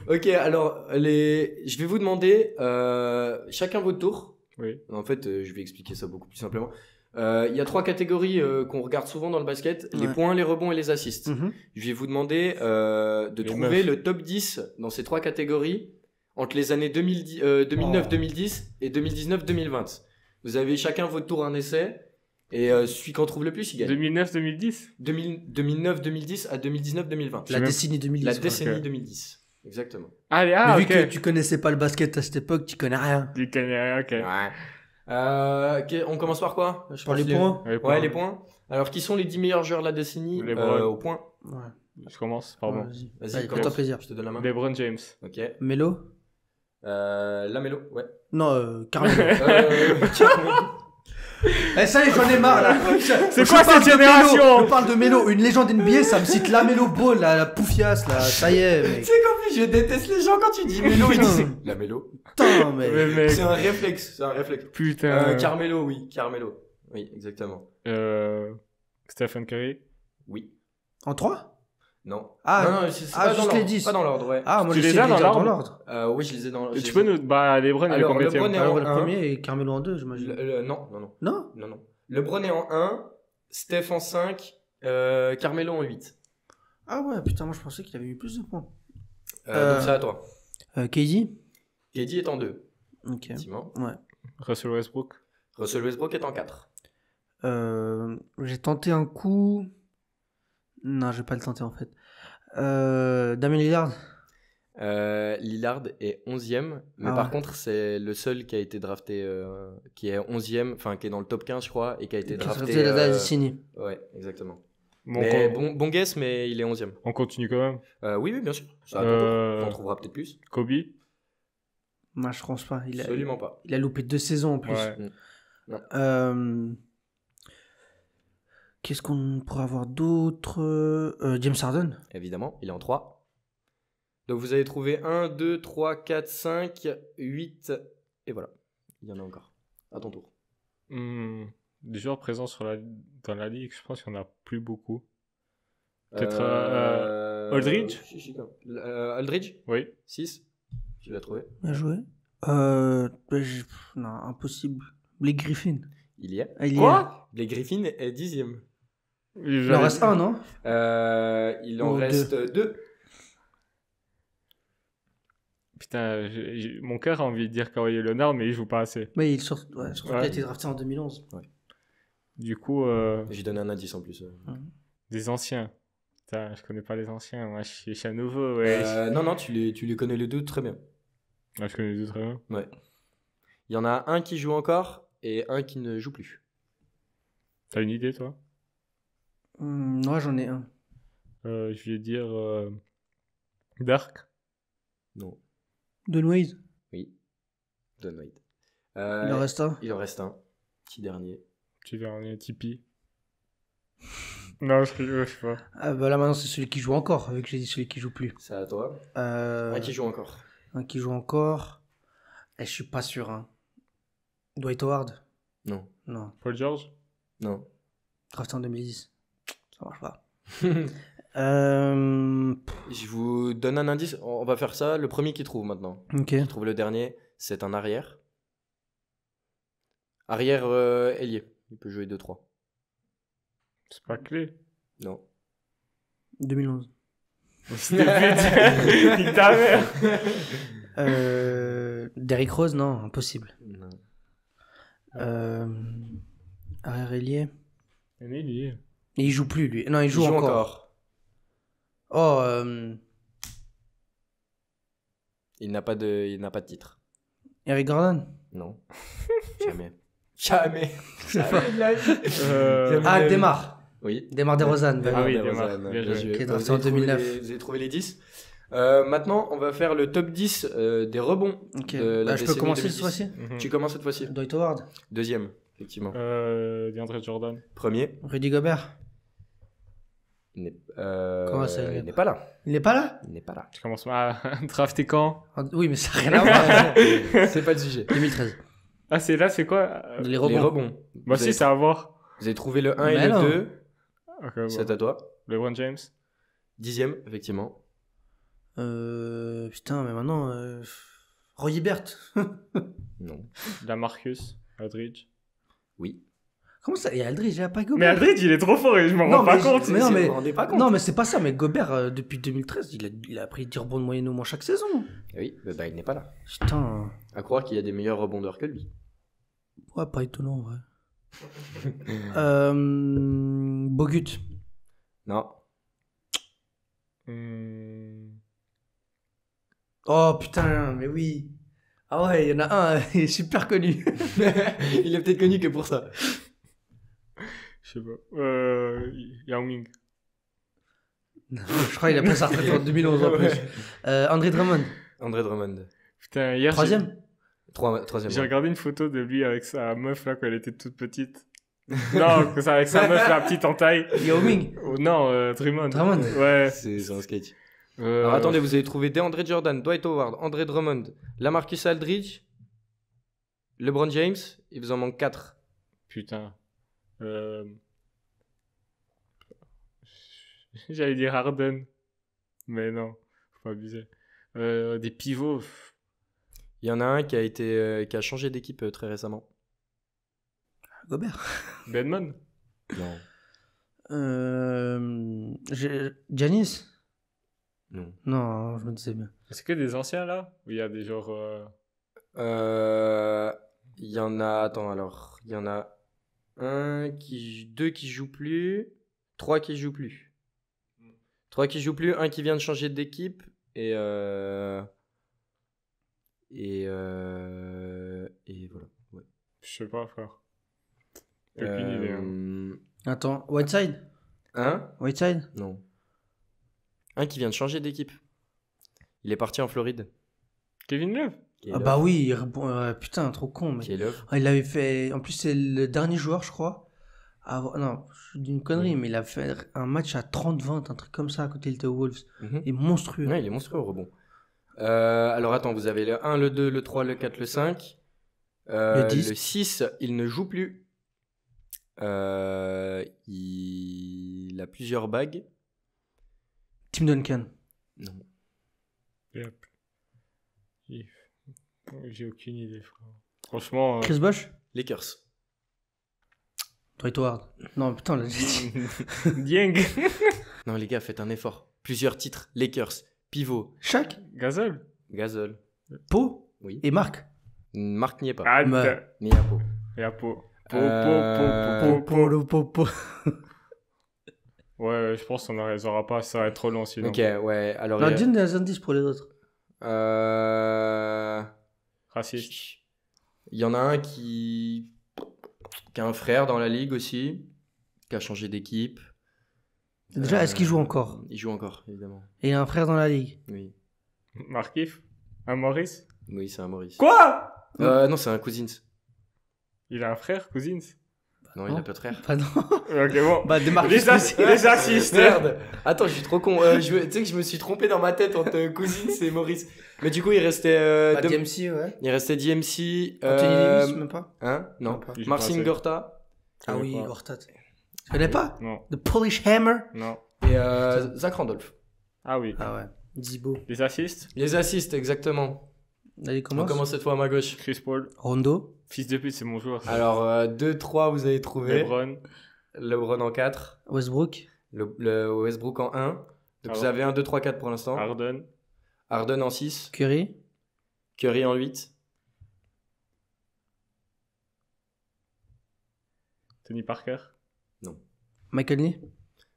Ok, alors les, je vais vous demander euh, chacun votre tour. Oui. En fait, euh, je vais expliquer ça beaucoup plus simplement. Il y a trois catégories qu'on regarde souvent dans le basket, les points, les rebonds et les assists. Je vais vous demander de trouver le top 10 dans ces trois catégories entre les années 2009-2010 et 2019-2020. Vous avez chacun votre tour un essai et celui qui en trouve le plus, il gagne. 2009-2010 2009-2010 à 2019-2020. La décennie 2010. La décennie 2010. Exactement. vu que tu connaissais pas le basket à cette époque, tu connais rien. Tu connais rien, ok. Euh, on commence par quoi Je Par les, Points. Ouais, les points. Alors, qui sont les 10 meilleurs joueurs de la décennie les euh, au point ouais. Je commence, pardon. Vas-y, vas, plaisir. Je te donne la main. LeBron James. Ok. Melo euh, La Melo, ouais. Non, euh, Carmelo. Euh, Eh, ça y est, j'en ai marre là. C'est quoi cette génération je parle de Melo, une légende NBA, ça me cite la Melo Ball, la, la poufiasse là, ça y est. sais C'est plus, je déteste les gens quand tu dis Melo, ils disent la Melo. Putain, mais. C'est un réflexe, c'est un réflexe. Putain. Euh, Carmelo, oui, Carmelo. Oui, exactement. Euh, Stephen Curry Oui. En 3 non. Ah, non, c'est ah, pas dans l'ordre, ouais. Ah, moi, tu je les ai dans l'ordre euh, Oui, je les ai dans l'ordre. Tu peux nous. Bah, Lebron, il est Le premier et Carmelo en 2, j'imagine. Non, non, non. Non Non, non. Lebron est en 1, Steph en 5, euh, Carmelo en 8. Ah ouais, putain, moi je pensais qu'il avait eu plus de points. Euh, donc c'est à toi. Euh, KD KD est en 2. Ok. Ouais. Russell Westbrook Russell Westbrook est en 4. J'ai tenté un coup. Non, je vais pas le tenter en fait. Euh, Damien Lillard euh, Lillard est 11e, mais ah par contre, c'est le seul qui a été drafté, euh, qui est 11e, enfin qui est dans le top 15, je crois, et qui a été drafté. Qui ouais, exactement. Bon, mais bon, bon, guess, mais il est 11e. On continue quand même oui, bien sûr. Ça, on trouvera peut-être plus. Kobe Moi, je pense pas. Il a, Absolument pas. Il a loupé deux saisons en plus. Mm. euh Qu'est-ce qu'on pourrait avoir d'autre euh, euh, James Harden Évidemment, il est en 3. Donc vous avez trouvé 1, 2, 3, 4, 5, 8. Et voilà, il y en a encore. À ton tour. Mmh, des joueurs présents sur la, dans la ligue, je pense qu'il n'y en a plus beaucoup. Peut-être euh, Aldridge Aldridge Oui. 6. Tu l'as trouvé Bien joué. non, impossible. Blake Griffin il y a. Quoi Les Griffins est dixième. Il en reste un, non Il en reste euh, deux. Putain, mon cœur a envie de dire Kawhi Leonard, mais il joue pas assez. Mais il sort, ouais, il a été drafté en 2011. Ouais. Du coup. Euh... J'ai donné un indice en plus. Euh. Des anciens. Putain, je connais pas les anciens. Moi, je suis, à nouveau. Euh, non, non, tu les, connais les deux très bien. Ah, je connais les deux très bien. Ouais. Il y en a un qui joue encore et un qui ne joue plus. T'as une idée, toi hmm, Moi, j'en ai un. Euh, je vais dire euh, Dark. Non. Dunwade Oui. Dunwade. il euh, en reste un Il en reste un. Petit dernier. Petit dernier, Tipeee. non, je, ne sais pas. Ah, bah là maintenant c'est celui qui joue encore, Avec que celui qui joue plus. C'est à toi. Euh, un qui joue encore. Un qui joue encore. Et eh, je suis pas sûr. Hein. Dwight Howard Non. Paul George Non. Drafté en 2010. Ça marche pas. Euh, Je vous donne un indice. On va faire ça. Le premier qui trouve maintenant. Ok. trouve le dernier, c'est un arrière. Arrière euh, ailier. Il peut jouer 2-3. C'est pas clé. Non. 2011. C'était euh, Derrick Rose, non, impossible. Non. Euh... Arrière ailier. il joue plus, lui. Non, il joue, encore. Oh. Euh... Il n'a pas de, il n'a pas de titre. Eric Gordon. Non. Jamais. Jamais. euh... Ah, démarre. Oui. Démarre des Rosanne. Ah oui, démarre. Bien joué. en 2009. Vous avez trouvé les 10 euh, maintenant, on va faire le top 10 euh, des rebonds. Ah, je peux commencer cette fois-ci Tu commences cette fois-ci. Dwight Howard. Deuxième, effectivement. Euh, Jordan. Premier. Rudy Gobert. Euh, il n'est pas là. Il n'est pas là Il n'est pas là. Tu commences à drafter quand ah, Oui, mais ça n'a rien à voir. c'est pas le sujet. 2013. Ah, c'est là, c'est quoi Les rebonds. Les Bah, si, c'est à voir. Vous avez trouvé le 1 et le 2. Bah, c'est à toi. LeBron James. Dixième, effectivement. Euh, putain, mais maintenant, euh, Roy Hibbert. non. Damarcus, Aldridge. Oui. Comment ça Et Aldridge, il n'y a pas Gobert. Mais Aldridge, il est trop fort et je m'en rends pas compte. non, mais, pas non, mais c'est pas ça. Mais Gobert, euh, depuis 2013, il a, pris 10 rebonds de moyenne au moins chaque saison. Eh oui, mais bah, il n'est pas là. Putain. À croire qu'il y a des meilleurs rebondeurs que lui. Ouais, pas étonnant, ouais. euh, Bogut. Non. Hum... Oh putain, mais oui. Ah ouais, il y en a un, il est super connu. il est peut-être connu que pour ça. Je sais pas. Euh, Yao Ming. je crois qu'il a pris sa retraite en 2011 en plus. Euh, André Drummond. André Drummond. Putain, hier. Troisième Trois, Troisième. J'ai regardé une photo de lui avec sa meuf là quand elle était toute petite. non, avec sa meuf la petite en taille. Yao Ming. Oh, non, euh, Drummond. Drummond. Ouais. C'est un skate. Euh, attendez, vous avez trouvé DeAndre Jordan, Dwight Howard, André Drummond, Lamarcus Aldridge, LeBron James, il vous en manque 4. Putain. Euh, j'allais dire Harden, mais non, faut pas abuser. Euh, des pivots. Il y en a un qui a, été, qui a changé d'équipe très récemment. Gobert. Benman Non. Janice non. je me disais bien. C'est que des anciens là Ou il y a des genres. Euh, euh, il y en a. Attends alors. Il y en a un qui. Deux qui jouent plus. Trois qui jouent plus. Hmm. Trois qui jouent plus. Un qui vient de changer d'équipe. Et. Euh... Et. Euh... Et voilà. Je sais pas, frère. Aucune idée. Hein. Euh, attends, Whiteside Hein Whiteside Non. Un qui vient de changer d'équipe. Il est parti en Floride. Kevin Love Ah bah oui, euh, putain, trop con. Ah, il avait fait. En plus, c'est le dernier joueur, je crois. Non, je suis d'une connerie, mais il a fait un match à 30-20, un truc comme ça, à côté de The Wolves. Mhm. Il est monstrueux. Ouais, il est monstrueux au rebond. Euh, alors attends, vous avez le 1, le 2, le 3, le 4, le 5. Euh, Le le, 6, il ne joue plus. Euh, il a plusieurs bagues. Tim Duncan. Non. Yep. J'ai aucune idée, frère. Franchement. Euh... Chris Bosch Lakers. Dwight Howard. Non, putain, là, j'ai dit. Dieng Non, les gars, faites un effort. Plusieurs titres. Lakers, Pivot. Shaq Gazol. Gazol. Po Oui. Et Marc Marc n'y est pas. Ah, y a Po. y a Po. Po, po, po, po, po, po, po, po. Ouais, je pense qu'on n'arrivera pas, ça va être trop long sinon. Ok, ouais. Alors, non, des indices pour les autres. Euh, Raciste. Il y en a un qui... qui a un frère dans la ligue aussi, qui a changé d'équipe. Déjà, est-ce qu'il euh, joue encore Il joue encore, évidemment. Et il a un frère dans la ligue. Oui, Markif Un Maurice oui c'est un Maurice. Quoi Euh, non, c'est un Cousins. Il a un frère, Cousins non, il a pas de frère. Bah non. ok, bon. Bah, les, les assistes. Merde. Attends, je suis trop con. Euh, tu sais que je me suis trompé dans ma tête entre euh, cousine c'est Maurice. Mais du coup, il restait. Euh, bah, DMC, ouais. Il restait DMC. Euh... Lewis, même pas. Hein Non. Marcin Gorta. Ah oui, Gorta. Tu connais pas Non. The Polish Hammer Non. Et Zach Randolph. Ah oui. Ah ouais. Zibo. Les assistes Les assistes, exactement. Allez, commence. On commence cette fois à ma gauche. Chris Paul. Rondo. Fils de pute, c'est mon joueur. Alors, 2-3, euh, vous avez trouvé. LeBron. LeBron en 4. Westbrook. Le, Westbrook en 1. Donc vous avez 1, 2, 3, 4 pour l'instant. Arden. Harden en 6. Curry. Curry en 8. Tony Parker Non. Michael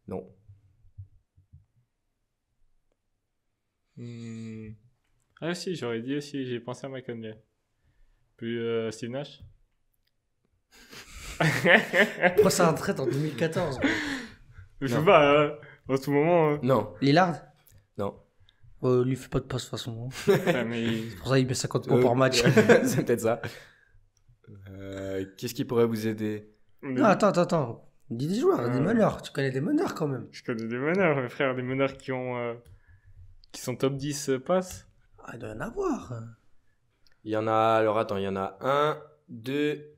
Non. Hmm. Ah si, j'aurais dit aussi, j'ai pensé à Michael puis euh, Steve Nash Pourquoi ça retraite en 2014 Je sais pas, hein. en tout moment. Hein. Non, Lillard non. euh, Lui fait pas de passe de toute façon. Hein. C'est pour ça qu'il met 50 points euh, par match. c'est peut-être ça. Euh, qu'est-ce qui pourrait vous aider non, attends, attends, attends. Dis des joueurs, des euh. meneurs. Tu connais des meneurs quand même. Je connais des meneurs, mes frères, des meneurs qui ont. qui sont top 10 passes. Ah, il doit y en avoir. Il y en a, alors attends, il y en a un, deux,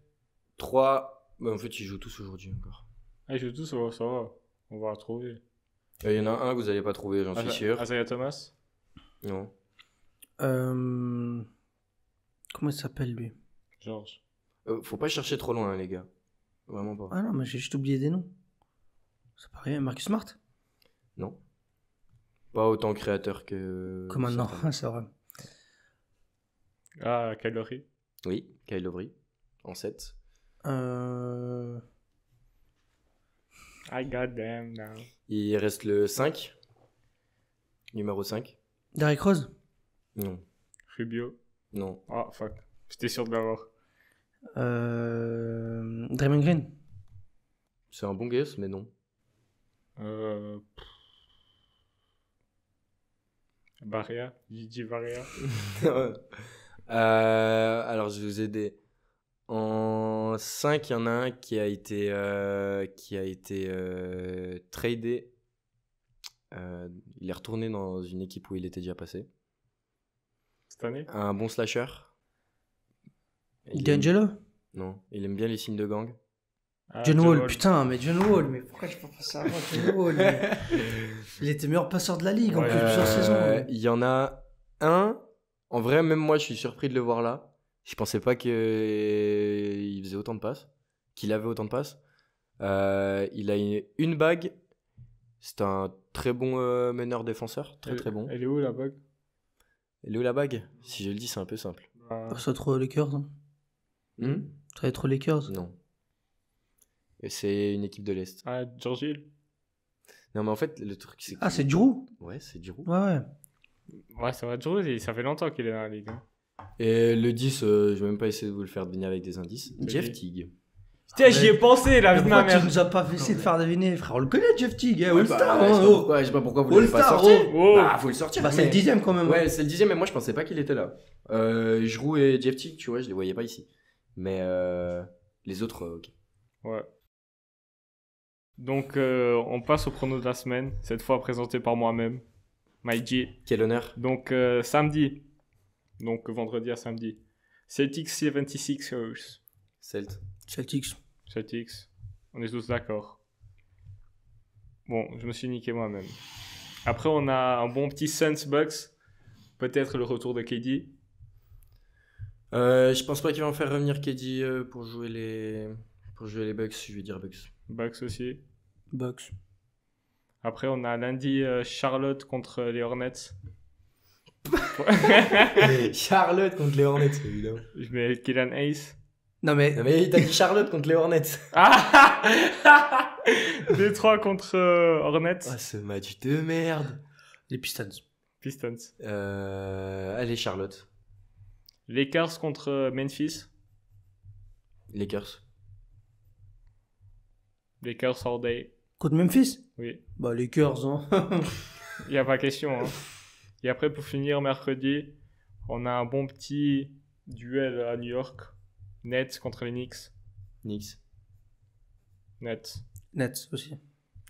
trois. Bah, en fait, ils jouent tous aujourd'hui encore. Ah, ils jouent tous, ça va, ça va. On va retrouver. Euh, il y en a un que vous n'allez pas trouver, j'en suis sûr. asaya Thomas Non. Euh, comment il s'appelle lui Georges. Euh, faut pas chercher trop loin, hein, les gars. Vraiment pas. Ah non, mais j'ai juste oublié des noms. Ça paraît, rien. Marcus Smart Non. Pas autant créateur que. Comment non, c'est vrai. Ah, Kyle Oui, Kyle en 7. Euh... I got them now. Il reste le 5. Numéro 5. Derrick Rose Non. Rubio Non. Ah, fuck. J'étais sûr de l'avoir. Euh... Draymond Green C'est un bon guess, mais non. Euh... Barria Gigi Barria Euh, alors, je vais vous aider. En 5, il y en a un qui a été, euh, qui a été euh, tradé. Euh, il est retourné dans une équipe où il était déjà passé. Cette année Un bon slasher. Il D'Angelo aime... Non, il aime bien les signes de gang. Ah, John, Wall, putain, mais John Wall, mais pourquoi je peux pas ça John Wall Il était meilleur passeur de la ligue en plus plusieurs saisons. Hein. Il y en a un en vrai, même moi, je suis surpris de le voir là. Je pensais pas qu'il faisait autant de passes, qu'il avait autant de passes. Euh, il a une, bague. C'est un très bon euh, meneur défenseur, très très bon. Elle est où la bague Elle est où la bague Si je le dis, c'est un peu simple. Bah. Ça être trop les Hein. Hmm ça va trop cœurs Non. Et c'est une équipe de l'Est. Ah, George Non, mais en fait, le truc, c'est. Ah, c'est Drew Ouais, c'est Drew. Ouais, ouais. Ouais, ça va toujours, ça fait longtemps qu'il est dans la ligue. Hein. Et le 10, euh, je vais même pas essayer de vous le faire deviner avec des indices. Jeff Tig. Putain, j'y ai pensé là, tu nous as pas essayé de faire deviner, frère On le connaît, Jeff Tig. Eh, bah, hein, ouais, oh. star, je sais pas pourquoi vous l'avez pas sorti. Oh. Bah, faut le sortir. Bah, c'est le dixième quand même. Hein. Ouais, c'est le dixième, mais moi je pensais pas qu'il était là. Euh, et Jeff Tig, tu vois, je les voyais pas ici. Mais euh, les autres, euh, ok. Ouais. Donc, on passe au prono de la semaine, cette fois présenté par moi-même. MyG. Quel honneur. Donc euh, samedi, donc vendredi à samedi. Celtics 76ers. Celt. Celtics. Celtics. On est tous d'accord. Bon, je me suis niqué moi-même. Après, on a un bon petit Suns Bucks. Peut-être le retour de KD. Euh, je pense pas qu'ils vont faire revenir KD euh, pour jouer les pour jouer les Bucks. Je vais dire Bucks. Bucks aussi. Bucks. Après, on a lundi euh, Charlotte contre euh, les Hornets. Charlotte contre les Hornets, évidemment. Je mets Kylian Ace. Non mais... t'as dit Charlotte contre les Hornets. Ah Détroit contre euh, Hornets. Ah, ce match de merde. Les Pistons. Pistons. Allez, Charlotte. Lakers contre Memphis. Lakers. Lakers all day. Contre Memphis bah, les cœurs hein. Il n'y a pas question. Hein. Et après, pour finir, mercredi, on a un bon petit duel à New York. Nets contre les Knicks. Knicks. Nets. Nets aussi.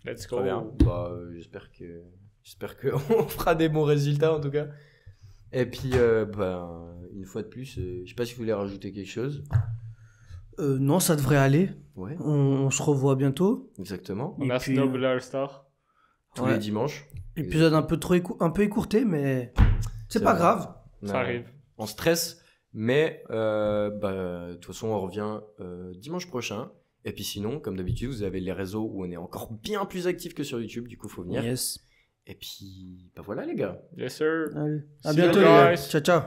Let's go. Bien. Bah, euh, j'espère que j'espère que on fera des bons résultats en tout cas. Et puis, euh, ben, une fois de plus, je euh, je sais pas si vous voulez rajouter quelque chose. Euh, non, ça devrait aller. Ouais. On, se revoit bientôt. Exactement. On a puis, all euh, Star. Tous les dimanches. Épisode un peu, trop un peu écourté, mais c'est pas grave. Ça arrive. On stresse, mais euh, bah, de toute façon, on revient dimanche prochain. Et puis sinon, comme d'habitude, vous avez les réseaux où on est encore bien plus actif que sur YouTube, du coup, faut venir. Yes. Et puis, bah voilà les gars. Yes sir. Allez. À bientôt les gars. Ciao ciao.